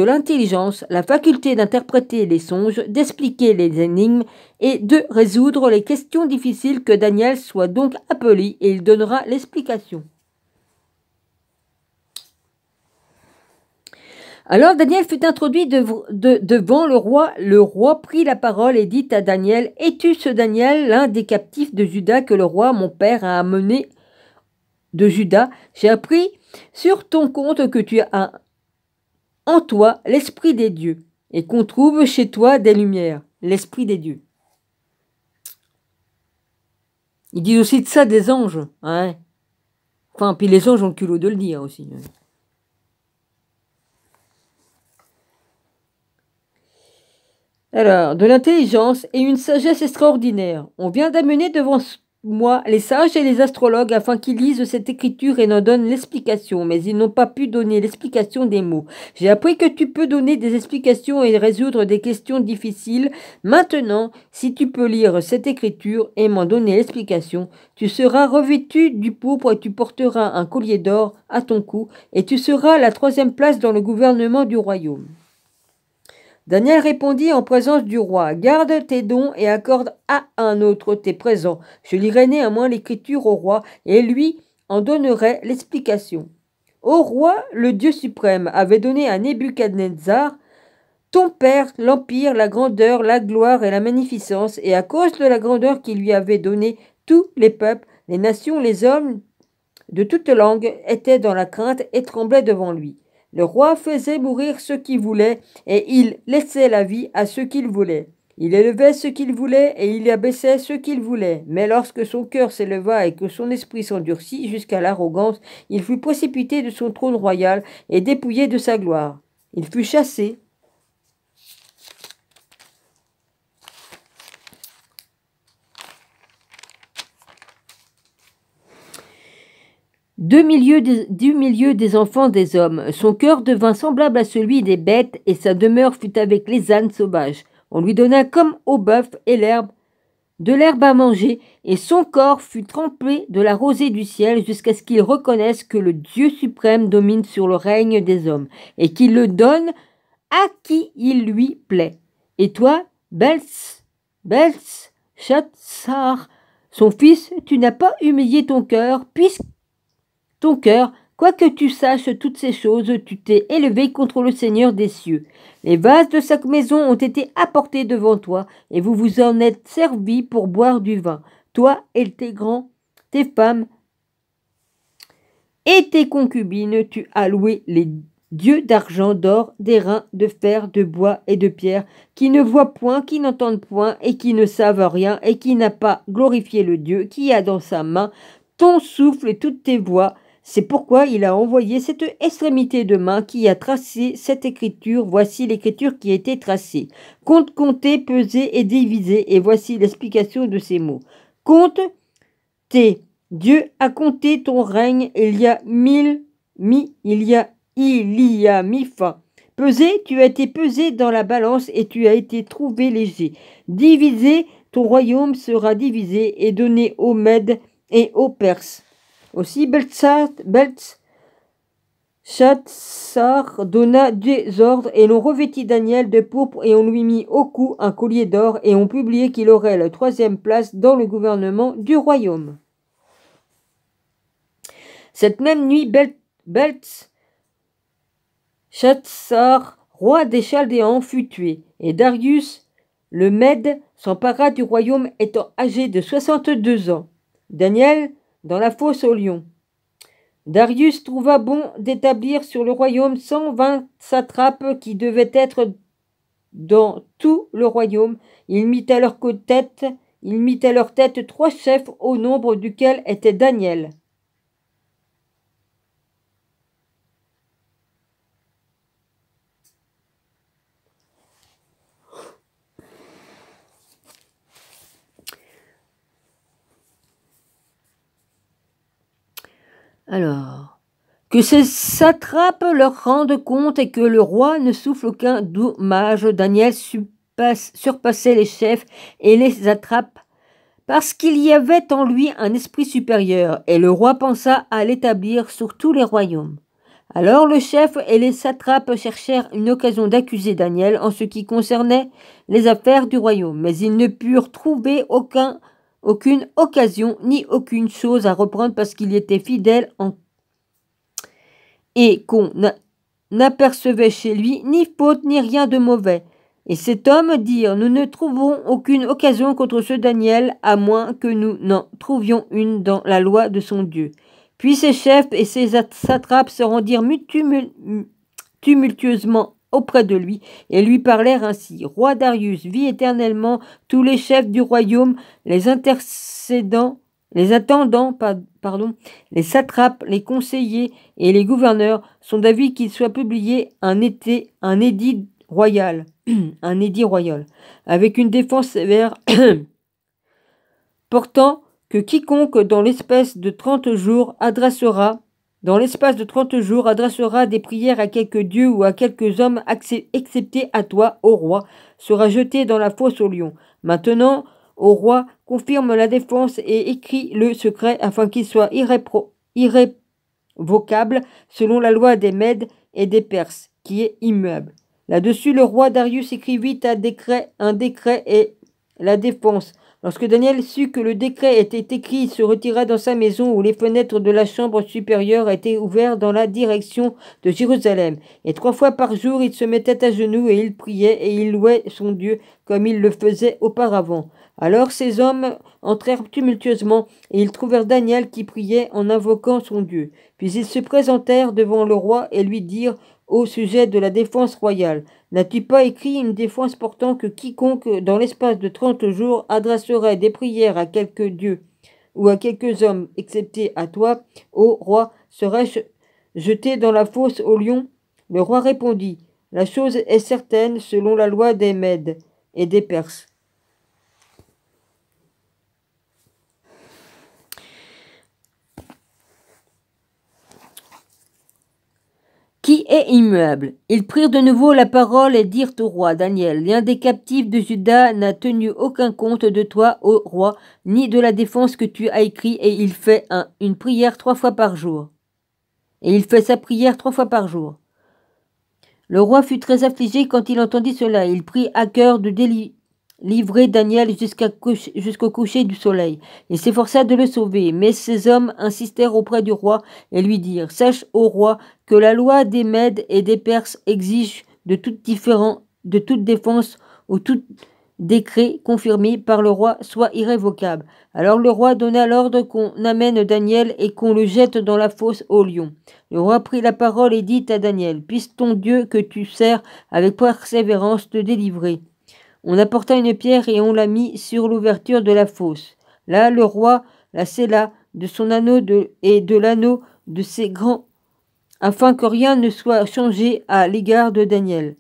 l'intelligence, la faculté d'interpréter les songes, d'expliquer les énigmes et de résoudre les questions difficiles que Daniel soit donc appelé et il donnera l'explication. Alors Daniel fut introduit devant le roi. Le roi prit la parole et dit à Daniel, Es-tu ce Daniel, l'un des captifs de Juda que le roi, mon père, a amené de Juda J'ai appris sur ton compte que tu as en toi l'Esprit des dieux et qu'on trouve chez toi des lumières, l'Esprit des dieux. Ils disent aussi de ça des anges. Hein. enfin, puis les anges ont le culot de le dire aussi. Hein. Alors, de l'intelligence et une sagesse extraordinaire. On vient d'amener devant ce moi les sages et les astrologues afin qu'ils lisent cette écriture et n'en donnent l'explication, mais ils n'ont pas pu donner l'explication des mots. J'ai appris que tu peux donner des explications et résoudre des questions difficiles. Maintenant, si tu peux lire cette écriture et m'en donner l'explication, tu seras revêtu du pourpre et tu porteras un collier d'or à ton cou, et tu seras à la troisième place dans le gouvernement du royaume. Daniel répondit en présence du roi Garde tes dons et accorde à un autre tes présents. Je lirai néanmoins l'écriture au roi, et lui en donnerai l'explication. Au roi, le Dieu suprême avait donné à Nebuchadnezzar ton père, l'empire, la grandeur, la gloire et la magnificence, et à cause de la grandeur qu'il lui avait donnée, tous les peuples, les nations, les hommes de toutes langues étaient dans la crainte et tremblaient devant lui. Le roi faisait mourir ceux qu'il voulait, et il laissait la vie à ceux qu'il voulait. Il élevait ce qu'il voulait et il abaissait ce qu'il voulait. Mais lorsque son cœur s'éleva et que son esprit s'endurcit jusqu'à l'arrogance, il fut précipité de son trône royal et dépouillé de sa gloire. Il fut chassé, Du milieu, des, du milieu des enfants des hommes, son cœur devint semblable à celui des bêtes, et sa demeure fut avec les ânes sauvages. On lui donna comme au bœuf et l'herbe, de l'herbe à manger, et son corps fut trempé de la rosée du ciel jusqu'à ce qu'il reconnaisse que le Dieu suprême domine sur le règne des hommes, et qu'il le donne à qui il lui plaît. Et toi, Bels, Bels, Shatsar, son fils, tu n'as pas humilié ton cœur, puisque ton cœur, quoique tu saches toutes ces choses, tu t'es élevé contre le Seigneur des cieux. Les vases de sa maison ont été apportés devant toi, et vous vous en êtes servis pour boire du vin, toi et tes grands, tes femmes et tes concubines, tu as loué les dieux d'argent, d'or, d'airain, de fer, de bois et de pierre, qui ne voient point, qui n'entendent point, et qui ne savent rien, et qui n'a pas glorifié le Dieu qui a dans sa main ton souffle et toutes tes voix, c'est pourquoi il a envoyé cette extrémité de main qui a tracé cette écriture. Voici l'écriture qui a été tracée. Compte, compter, peser et diviser. Et voici l'explication de ces mots. Compte, Dieu a compté ton règne. Il y a mille, mi, il y a, il y a mi fa. Pesé, tu as été pesé dans la balance et tu as été trouvé léger. Divisé, ton royaume sera divisé et donné aux Mèdes et aux Perses. Aussi, Belshazzar donna des ordres et l'on revêtit Daniel de pourpre et on lui mit au cou un collier d'or et on publiait qu'il aurait la troisième place dans le gouvernement du royaume. Cette même nuit, Belshazzar, roi des Chaldéens, fut tué et Darius, le Mède, s'empara du royaume étant âgé de 62 ans. Daniel dans la fosse au lion. Darius trouva bon d'établir sur le royaume cent vingt satrapes qui devaient être dans tout le royaume. Il mit à leur tête, il mit à leur tête trois chefs au nombre duquel était Daniel. Alors, que ces satrapes leur rendent compte et que le roi ne souffle aucun dommage. Daniel surpassait les chefs et les attrape parce qu'il y avait en lui un esprit supérieur, et le roi pensa à l'établir sur tous les royaumes. Alors le chef et les satrapes cherchèrent une occasion d'accuser Daniel en ce qui concernait les affaires du royaume, mais ils ne purent trouver aucun aucune occasion ni aucune chose à reprendre parce qu'il était fidèle en... et qu'on n'apercevait chez lui ni faute ni rien de mauvais. Et cet homme dire Nous ne trouvons aucune occasion contre ce Daniel, à moins que nous n'en trouvions une dans la loi de son Dieu. Puis ses chefs et ses satrapes se rendirent tumultueusement auprès de lui et lui parlèrent ainsi. Roi Darius, vis éternellement tous les chefs du royaume, les intercédants, les attendants, pardon, les satrapes, les conseillers et les gouverneurs sont d'avis qu'il soit publié un été, un édit royal, [CLEARS THROAT] un édit royal, avec une défense sévère [CLEARS THROAT] portant que quiconque dans l'espèce de trente jours adressera dans l'espace de trente jours, adressera des prières à quelques dieux ou à quelques hommes, excepté à toi, ô roi, sera jeté dans la fosse au lion. Maintenant, au roi, confirme la défense et écris le secret afin qu'il soit irrévocable selon la loi des Mèdes et des Perses, qui est immuable. Là-dessus, le roi Darius écrivit à décret, un décret et la défense Lorsque Daniel sut que le décret était écrit, il se retira dans sa maison où les fenêtres de la chambre supérieure étaient ouvertes dans la direction de Jérusalem. Et trois fois par jour, il se mettait à genoux et il priait et il louait son Dieu comme il le faisait auparavant. Alors ces hommes entrèrent tumultueusement et ils trouvèrent Daniel qui priait en invoquant son Dieu. Puis ils se présentèrent devant le roi et lui dirent au sujet de la défense royale. N'as-tu pas écrit une défense portant que quiconque, dans l'espace de trente jours, adresserait des prières à quelque dieu ou à quelques hommes, excepté à toi, ô roi, serais-je jeté dans la fosse au lion Le roi répondit La chose est certaine selon la loi des Mèdes et des Perses. qui est immuable. Ils prirent de nouveau la parole et dirent au roi Daniel, l'un des captifs de Juda n'a tenu aucun compte de toi, ô roi, ni de la défense que tu as écrite, et il fait une prière trois fois par jour. Et il fait sa prière trois fois par jour. Le roi fut très affligé quand il entendit cela. Il prit à cœur de, délivrer livrer Daniel jusqu'au coucher, du soleil. Il s'efforça de le sauver, mais ses hommes insistèrent auprès du roi et lui dirent Sache, ô roi, que la loi des Mèdes et des Perses exige de toute, de toute défense ou tout décret confirmé par le roi soit irrévocable. Alors le roi donna l'ordre qu'on amène Daniel et qu'on le jette dans la fosse au lion. Le roi prit la parole et dit à Daniel, Puisse ton Dieu que tu sers avec persévérance te délivrer. On apporta une pierre et on la mit sur l'ouverture de la fosse. Là, le roi la scella de son anneau et de l'anneau de ses grands, afin que rien ne soit changé à l'égard de Daniel.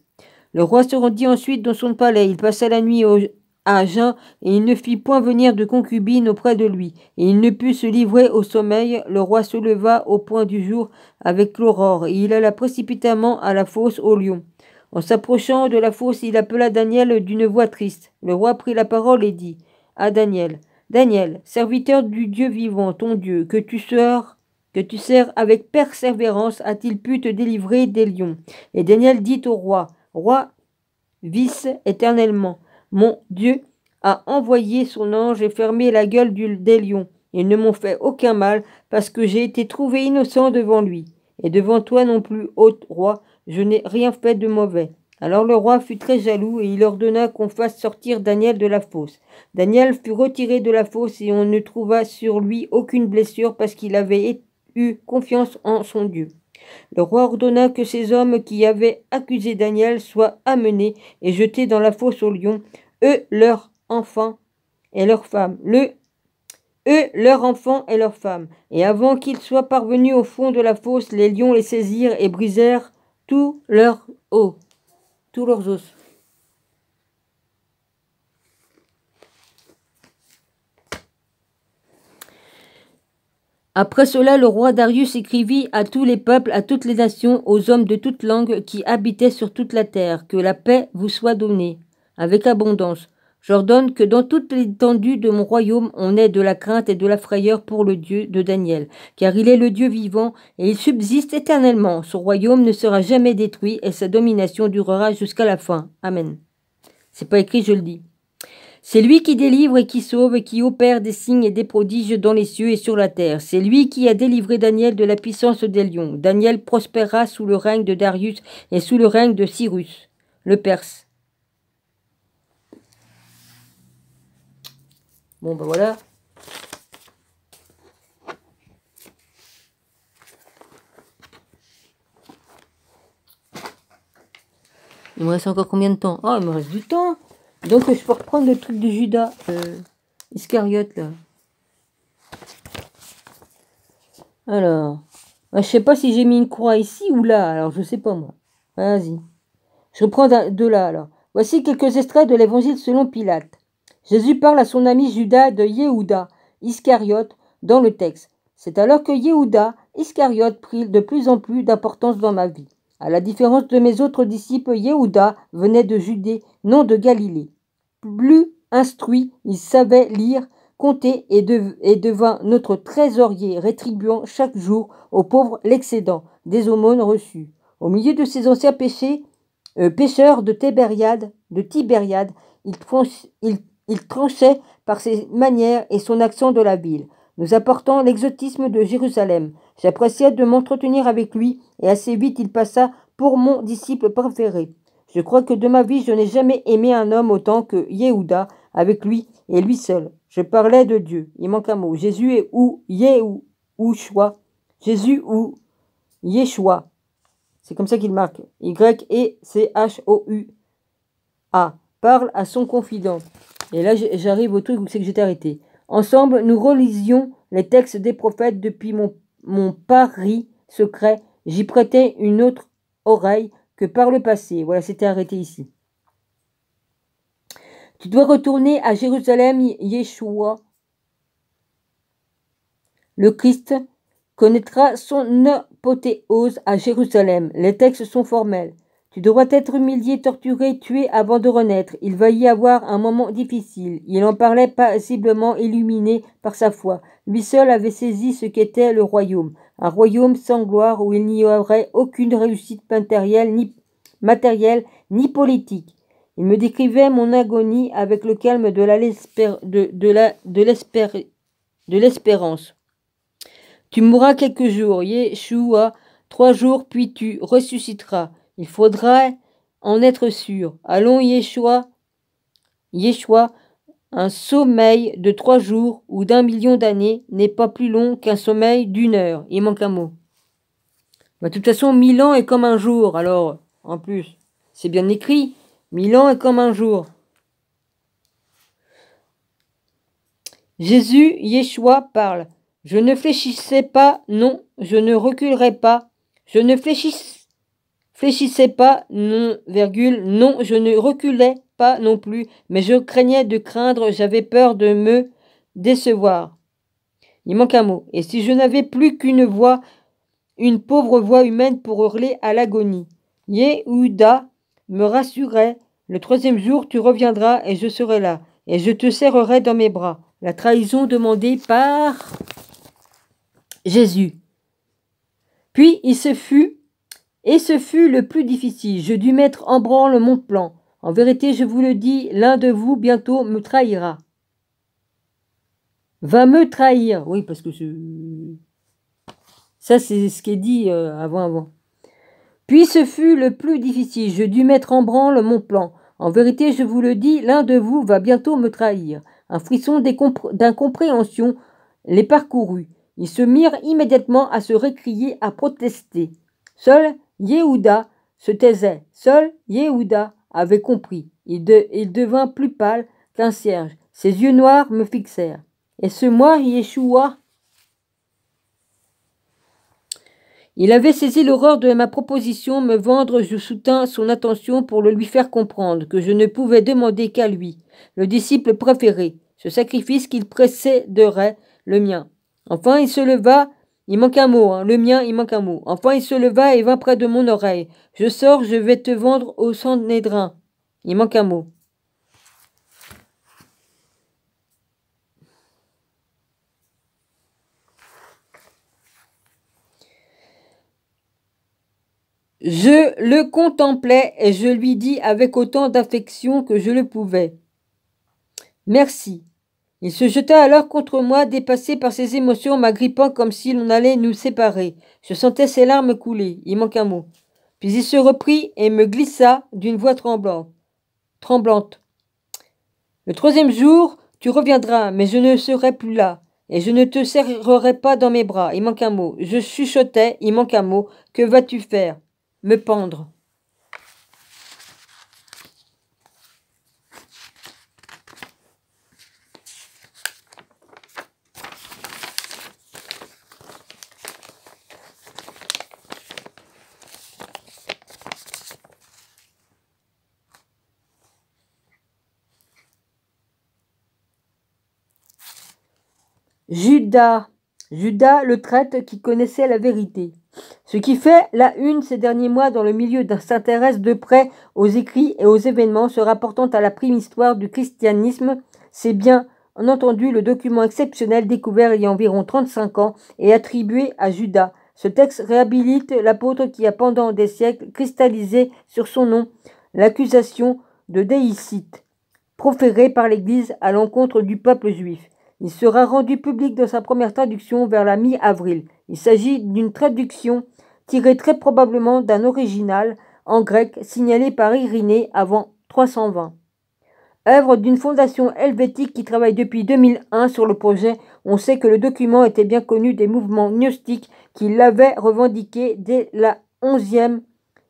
Le roi se rendit ensuite dans son palais. Il passa la nuit au, à Jeun, et il ne fit point venir de concubine auprès de lui, et il ne put se livrer au sommeil. Le roi se leva au point du jour avec l'aurore, et il alla précipitamment à la fosse au lion. En s'approchant de la fosse, il appela Daniel d'une voix triste. Le roi prit la parole et dit à ah, Daniel Daniel, serviteur du Dieu vivant, ton Dieu, que tu sers, que tu sers avec persévérance, a-t-il pu te délivrer des lions Et Daniel dit au roi Roi, vice éternellement, mon Dieu a envoyé son ange et fermé la gueule des lions. Ils ne m'ont fait aucun mal parce que j'ai été trouvé innocent devant lui. Et devant toi non plus, ô roi, je n'ai rien fait de mauvais. Alors le roi fut très jaloux et il ordonna qu'on fasse sortir Daniel de la fosse. Daniel fut retiré de la fosse et on ne trouva sur lui aucune blessure parce qu'il avait eu confiance en son Dieu. Le roi ordonna que ces hommes qui avaient accusé Daniel soient amenés et jetés dans la fosse aux lions, eux, leurs enfants et leurs femmes, le, eux, leurs enfants et leurs femmes. Et avant qu'ils soient parvenus au fond de la fosse, les lions les saisirent et brisèrent tous leurs os, tous leurs os. Après cela, le roi Darius écrivit à tous les peuples, à toutes les nations, aux hommes de toutes langues qui habitaient sur toute la terre, que la paix vous soit donnée, avec abondance, J'ordonne que dans toute l'étendue de mon royaume on ait de la crainte et de la frayeur pour le Dieu de Daniel, car il est le Dieu vivant, et il subsiste éternellement. Son royaume ne sera jamais détruit, et sa domination durera jusqu'à la fin. Amen. C'est pas écrit, je le dis. C'est lui qui délivre et qui sauve et qui opère des signes et des prodiges dans les cieux et sur la terre. C'est lui qui a délivré Daniel de la puissance des lions. Daniel prospéra sous le règne de Darius et sous le règne de Cyrus, le Perse. Bon, ben voilà. Il me reste encore combien de temps oh, il me reste du temps Donc, je peux reprendre le truc de Judas euh, Iscariote, là. Alors, ah, je sais pas si j'ai mis une croix ici ou là, alors je sais pas, moi. Vas-y. Je reprends de là, alors. Voici quelques extraits de l'évangile selon Pilate. Jésus parle à son ami Judas de Yehuda, Iscariote, dans le texte. C'est alors que Yehuda, Iscariote, prit de plus en plus d'importance dans ma vie. À la différence de mes autres disciples, Yehuda venait de Judée, non de Galilée. Plus instruit, il savait lire, compter et, devint notre trésorier, rétribuant chaque jour aux pauvres l'excédent des aumônes reçues. Au milieu de ses anciens péchés, euh, pécheurs de Tibériade, de Tibériade il, il il tranchait par ses manières et son accent de la ville, nous apportant l'exotisme de Jérusalem. J'appréciais de m'entretenir avec lui, et assez vite il passa pour mon disciple préféré. Je crois que de ma vie je n'ai jamais aimé un homme autant que Yehuda, avec lui et lui seul. Je parlais de Dieu. Il manque un mot. Jésus est où Yehou ou Jésus ou Yeshua. C'est comme ça qu'il marque. y et c h o u a Parle à son confident. Et là, j'arrive au truc où c'est que j'étais arrêté. Ensemble, nous relisions les textes des prophètes depuis mon, pari secret. J'y prêtais une autre oreille que par le passé. Voilà, c'était arrêté ici. Tu dois retourner à Jérusalem, Yeshua. Le Christ connaîtra son apothéose à Jérusalem. Les textes sont formels. Tu devras être humilié, torturé, tué avant de renaître. Il va y avoir un moment difficile. Il en parlait passiblement, illuminé par sa foi. Lui seul avait saisi ce qu'était le royaume. Un royaume sans gloire où il n'y aurait aucune réussite matérielle ni, matérielle, ni politique. Il me décrivait mon agonie avec le calme de l'espérance. De, tu mourras quelques jours, Yeshua, trois jours, puis tu ressusciteras. Il faudrait en être sûr. Allons, Yeshua. Yeshua, un sommeil de trois jours ou d'un million d'années n'est pas plus long qu'un sommeil d'une heure. Il manque un mot. Bah, de toute façon, mille ans est comme un jour, alors, en plus. C'est bien écrit. Mille ans est comme un jour. Jésus, Yeshua, parle. Je ne fléchissais pas, non, je ne reculerai pas. Je ne fléchissais Fléchissais pas, non, non, je ne reculais pas non plus, mais je craignais de craindre, j'avais peur de me décevoir. Il manque un mot. Et si je n'avais plus qu'une voix, une pauvre voix humaine pour hurler à l'agonie. Yehuda me rassurait. Le troisième jour, tu reviendras et je serai là, et je te serrerai dans mes bras. La trahison demandée par Jésus. Puis il se fut et ce fut le plus difficile. Je dus mettre en branle mon plan. En vérité, je vous le dis, l'un de vous bientôt me trahira. Va me trahir. Oui, parce que je... Ça, c'est ce qui est dit euh, avant, avant. Puis ce fut le plus difficile. Je dus mettre en branle mon plan. En vérité, je vous le dis, l'un de vous va bientôt me trahir. Un frisson d'incompréhension les parcourut. Ils se mirent immédiatement à se récrier, à protester. Seul Yehuda se taisait. Seul Yehuda avait compris. Il, il devint plus pâle qu'un cierge. Ses yeux noirs me fixèrent. Et ce moi, Yeshua Il avait saisi l'horreur de ma proposition me vendre, je soutins son attention pour le lui faire comprendre que je ne pouvais demander qu'à lui, le disciple préféré, ce sacrifice qu'il précéderait le mien. Enfin, il se leva il manque un mot, hein. le mien, il manque un mot. Enfin, il se leva et vint près de mon oreille. Je sors, je vais te vendre au Nédrin. Il manque un mot. Je le contemplais et je lui dis avec autant d'affection que je le pouvais. Merci, il se jeta alors contre moi, dépassé par ses émotions, m'agrippant comme si l'on allait nous séparer. Je sentais ses larmes couler, il manque un mot. Puis il se reprit et me glissa d'une voix tremblante. Tremblante. Le troisième jour, tu reviendras, mais je ne serai plus là, et je ne te serrerai pas dans mes bras. Il manque un mot. Je chuchotais, il manque un mot. Que vas-tu faire Me pendre. Judas, Judas le traite qui connaissait la vérité. Ce qui fait la une ces derniers mois dans le milieu d'un s'intéresse de près aux écrits et aux événements se rapportant à la prime histoire du christianisme, c'est bien en entendu le document exceptionnel découvert il y a environ 35 ans et attribué à Judas. Ce texte réhabilite l'apôtre qui a pendant des siècles cristallisé sur son nom l'accusation de déicite proférée par l'Église à l'encontre du peuple juif. Il sera rendu public dans sa première traduction vers la mi-avril. Il s'agit d'une traduction tirée très probablement d'un original en grec signalé par Irénée avant 320. Œuvre d'une fondation helvétique qui travaille depuis 2001 sur le projet, on sait que le document était bien connu des mouvements gnostiques qui l'avaient revendiqué dès la 11e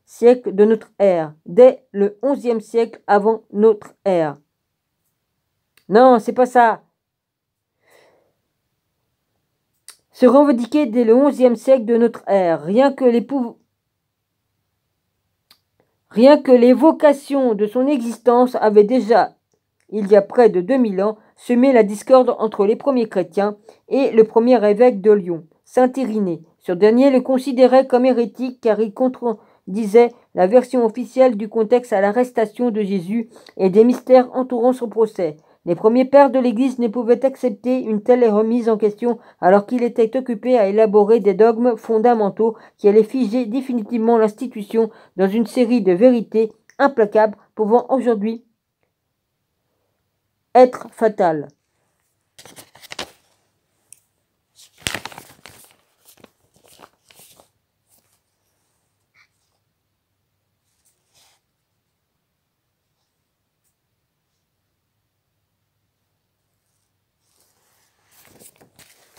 siècle de notre ère, dès le 11e siècle avant notre ère. Non, c'est pas ça. se revendiquait dès le XIe siècle de notre ère. Rien que, les Rien que l'évocation de son existence avait déjà, il y a près de 2000 ans, semé la discorde entre les premiers chrétiens et le premier évêque de Lyon, Saint Irénée. Ce dernier le considérait comme hérétique car il contredisait la version officielle du contexte à l'arrestation de Jésus et des mystères entourant son procès. Les premiers pères de l'Église ne pouvaient accepter une telle remise en question alors qu'ils étaient occupés à élaborer des dogmes fondamentaux qui allaient figer définitivement l'institution dans une série de vérités implacables pouvant aujourd'hui être fatales.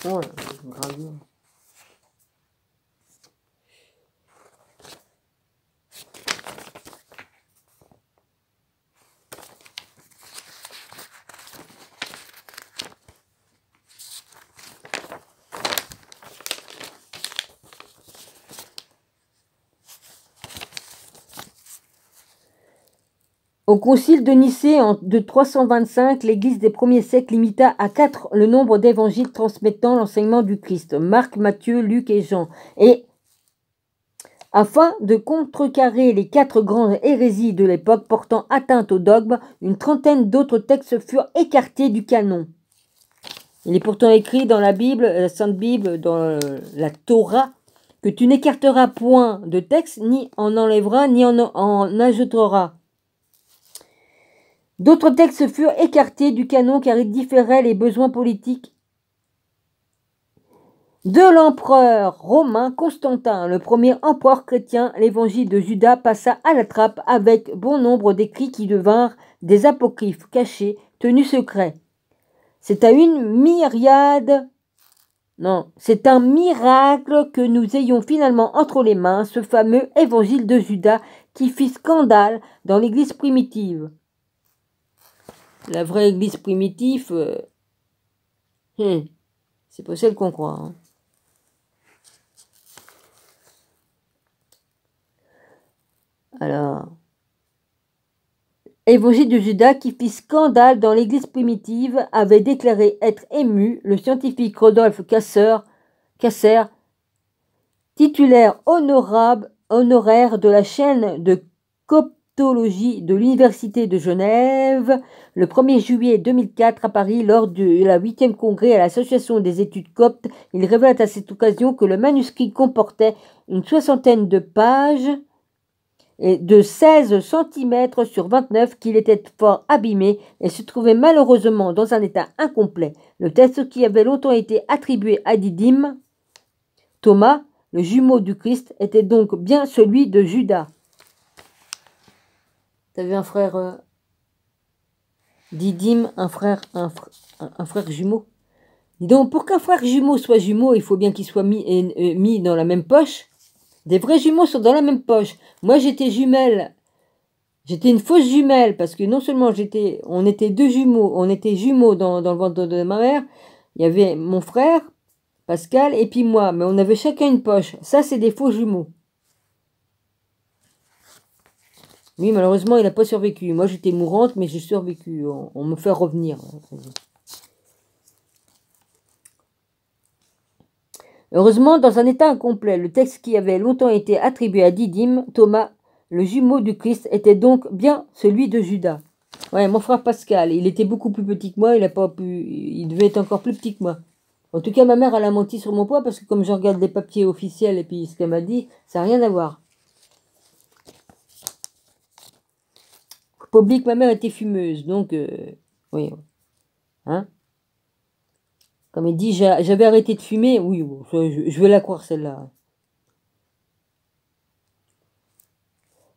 我，刚用。Au concile de Nicée en de 325, l'Église des premiers siècles limita à quatre le nombre d'évangiles transmettant l'enseignement du Christ, Marc, Matthieu, Luc et Jean, et afin de contrecarrer les quatre grandes hérésies de l'époque portant atteinte au dogme, une trentaine d'autres textes furent écartés du canon. Il est pourtant écrit dans la Bible, la Sainte Bible, dans la Torah, que tu n'écarteras point de texte, ni en enlèveras, ni en, en ajouteras. D'autres textes furent écartés du canon car ils différaient les besoins politiques de l'empereur romain Constantin, le premier empereur chrétien, l'évangile de Judas passa à la trappe avec bon nombre d'écrits qui devinrent des apocryphes cachés, tenus secrets. C'est à une myriade. Non, c'est un miracle que nous ayons finalement entre les mains ce fameux évangile de Judas qui fit scandale dans l'Église primitive. La vraie église primitive, euh, hmm, c'est pas celle qu'on croit. Hein. Alors, évangile de Judas qui fit scandale dans l'église primitive avait déclaré être ému le scientifique Rodolphe Casser, titulaire honorable, honoraire de la chaîne de Cop de l'Université de Genève le 1er juillet 2004 à Paris lors du la 8e congrès à l'Association des études coptes. Il révèle à cette occasion que le manuscrit comportait une soixantaine de pages et de 16 cm sur 29 qu'il était fort abîmé et se trouvait malheureusement dans un état incomplet. Le texte qui avait longtemps été attribué à Didym Thomas, le jumeau du Christ, était donc bien celui de Judas. T'avais un frère euh, Didim, un frère, un, frère jumeau. Dis donc, pour qu'un frère jumeau soit jumeau, il faut bien qu'il soit mis, euh, mis dans la même poche. Des vrais jumeaux sont dans la même poche. Moi, j'étais jumelle. J'étais une fausse jumelle parce que non seulement j'étais, on était deux jumeaux, on était jumeaux dans, dans le ventre de ma mère. Il y avait mon frère, Pascal, et puis moi. Mais on avait chacun une poche. Ça, c'est des faux jumeaux. Oui, malheureusement, il n'a pas survécu. Moi, j'étais mourante, mais j'ai survécu. On, me fait revenir. Heureusement, dans un état incomplet, le texte qui avait longtemps été attribué à Didyme, Thomas, le jumeau du Christ, était donc bien celui de Judas. Ouais, mon frère Pascal, il était beaucoup plus petit que moi, il a pas pu, il devait être encore plus petit que moi. En tout cas, ma mère, elle a menti sur mon poids parce que comme je regarde les papiers officiels et puis ce qu'elle m'a dit, ça n'a rien à voir. ma mère était fumeuse, donc, euh, oui. Hein Comme il dit, j'avais arrêté de fumer. Oui, je, je vais la croire, celle-là.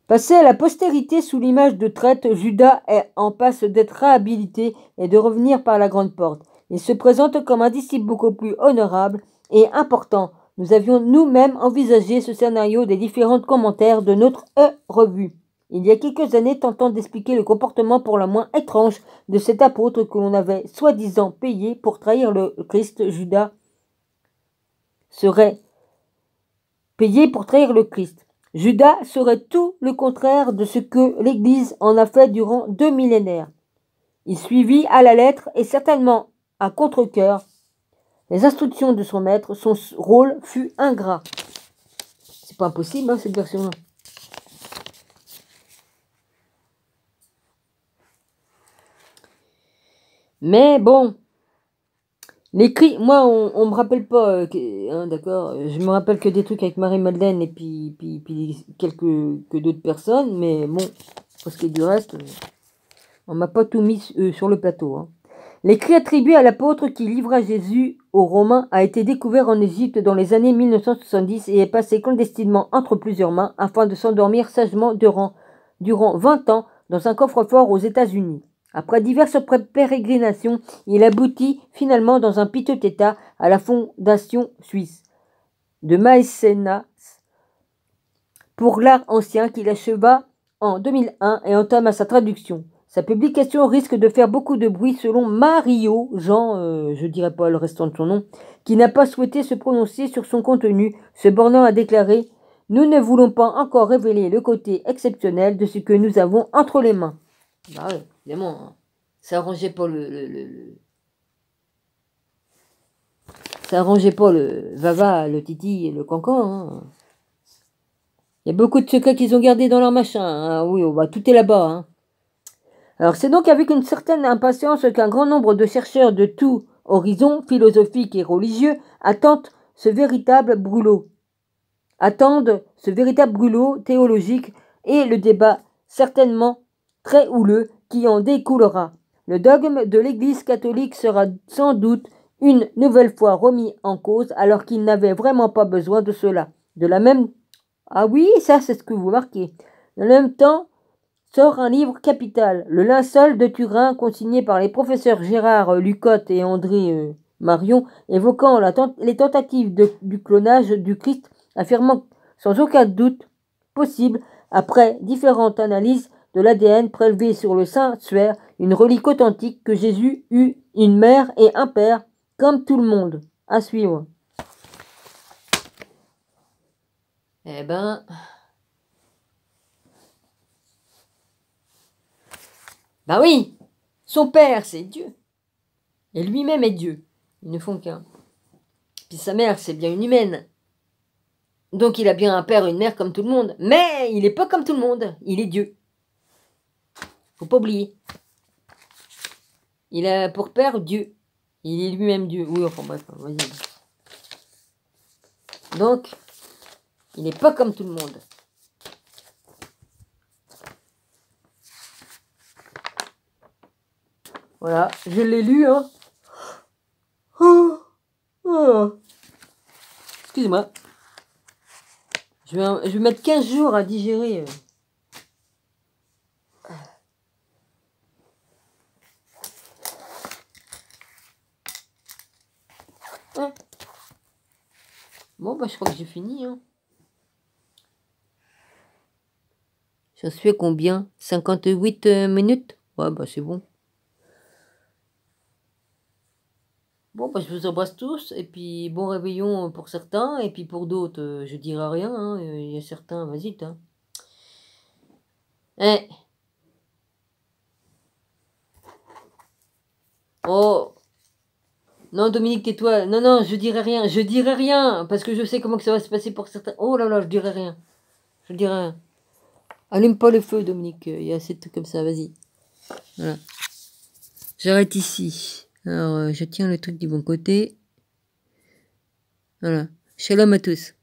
Passé à la postérité sous l'image de traite, Judas est en passe d'être réhabilité et de revenir par la grande porte. Il se présente comme un disciple beaucoup plus honorable et important. Nous avions nous-mêmes envisagé ce scénario des différents commentaires de notre revue. Il y a quelques années, tentant d'expliquer le comportement pour la moins étrange de cet apôtre que l'on avait soi-disant payé pour trahir le Christ, Judas serait payé pour trahir le Christ. Judas serait tout le contraire de ce que l'Église en a fait durant deux millénaires. Il suivit à la lettre et certainement à contre coeur les instructions de son maître. Son rôle fut ingrat. C'est pas impossible, hein, cette version-là. Mais bon, l'écrit, moi, on, me rappelle pas, euh, hein, d'accord, je me rappelle que des trucs avec Marie Madeleine et puis, puis, quelques que d'autres personnes, mais bon, pour ce qui est du reste, euh, on m'a pas tout mis euh, sur le plateau. Hein. L'écrit attribué à l'apôtre qui livra Jésus aux Romains a été découvert en Égypte dans les années 1970 et est passé clandestinement entre plusieurs mains afin de s'endormir sagement durant, durant 20 ans dans un coffre-fort aux États-Unis. Après diverses pérégrinations, il aboutit finalement dans un piteux état à la fondation suisse de Maïsénas pour l'art ancien qu'il acheva en 2001 et entame à sa traduction. Sa publication risque de faire beaucoup de bruit selon Mario, Jean, euh, je dirais pas le restant de son nom, qui n'a pas souhaité se prononcer sur son contenu, se bornant à déclarer Nous ne voulons pas encore révéler le côté exceptionnel de ce que nous avons entre les mains. Bah Évidemment, hein. ça n'arrangeait pas le, ça pas le Vava, le Titi et le Cancan. Hein. Il y a beaucoup de secrets qu'ils ont gardés dans leur machin. Hein. Oui, oh, bah, tout est là-bas. Alors c'est donc avec une certaine impatience qu'un grand nombre de chercheurs de tout horizon philosophique et religieux attendent ce véritable brûlot. Attendent ce véritable brûlot théologique et le débat certainement très houleux qui en découlera. Le dogme de l'Église catholique sera sans doute une nouvelle fois remis en cause alors qu'il n'avait vraiment pas besoin de cela. De la même Ah oui, ça c'est ce que vous marquez. En même temps, sort un livre capital, Le linceul de Turin, consigné par les professeurs Gérard Lucotte et André euh, Marion, évoquant les tentatives du clonage du Christ, affirmant sans aucun doute possible, après différentes analyses, de l'ADN prélevé sur le sanctuaire, une relique authentique que Jésus eut une mère et un père, comme tout le monde. À suivre. Eh ben. ben oui, son père, c'est Dieu. Et lui-même est Dieu. Ils ne font qu'un. Puis sa mère, c'est bien une humaine. Donc il a bien un père et une mère comme tout le monde. Mais il n'est pas comme tout le monde. Il est Dieu. Faut pas oublier. Il a pour père Dieu. Il est lui-même Dieu. Oui, enfin bref, vas-y. Donc, il n'est pas comme tout le monde. Voilà, je l'ai lu, hein. Ah, ah. Excusez-moi. Je je vais mettre 15 jours à digérer. Euh. Bon, bah, je crois que j'ai fini. Hein. Ça se fait combien 58 euh, minutes Ouais, bah, c'est bon. Bon, bah, je vous embrasse tous, et puis bon réveillon pour certains, et puis pour d'autres, euh, je dirai rien, hein. euh, il y a certains, vas-y, eh. Oh. Non, Dominique, tais-toi. Non, non, je dirai rien. Je dirai rien. Parce que je sais comment que ça va se passer pour certains. Oh là là, je dirai rien. Je dirai rien. Allume pas le feu, Dominique. Il y a assez de trucs comme ça. Vas-y. Voilà. J'arrête ici. Alors, euh, je tiens le truc du bon côté. Voilà. Shalom à tous.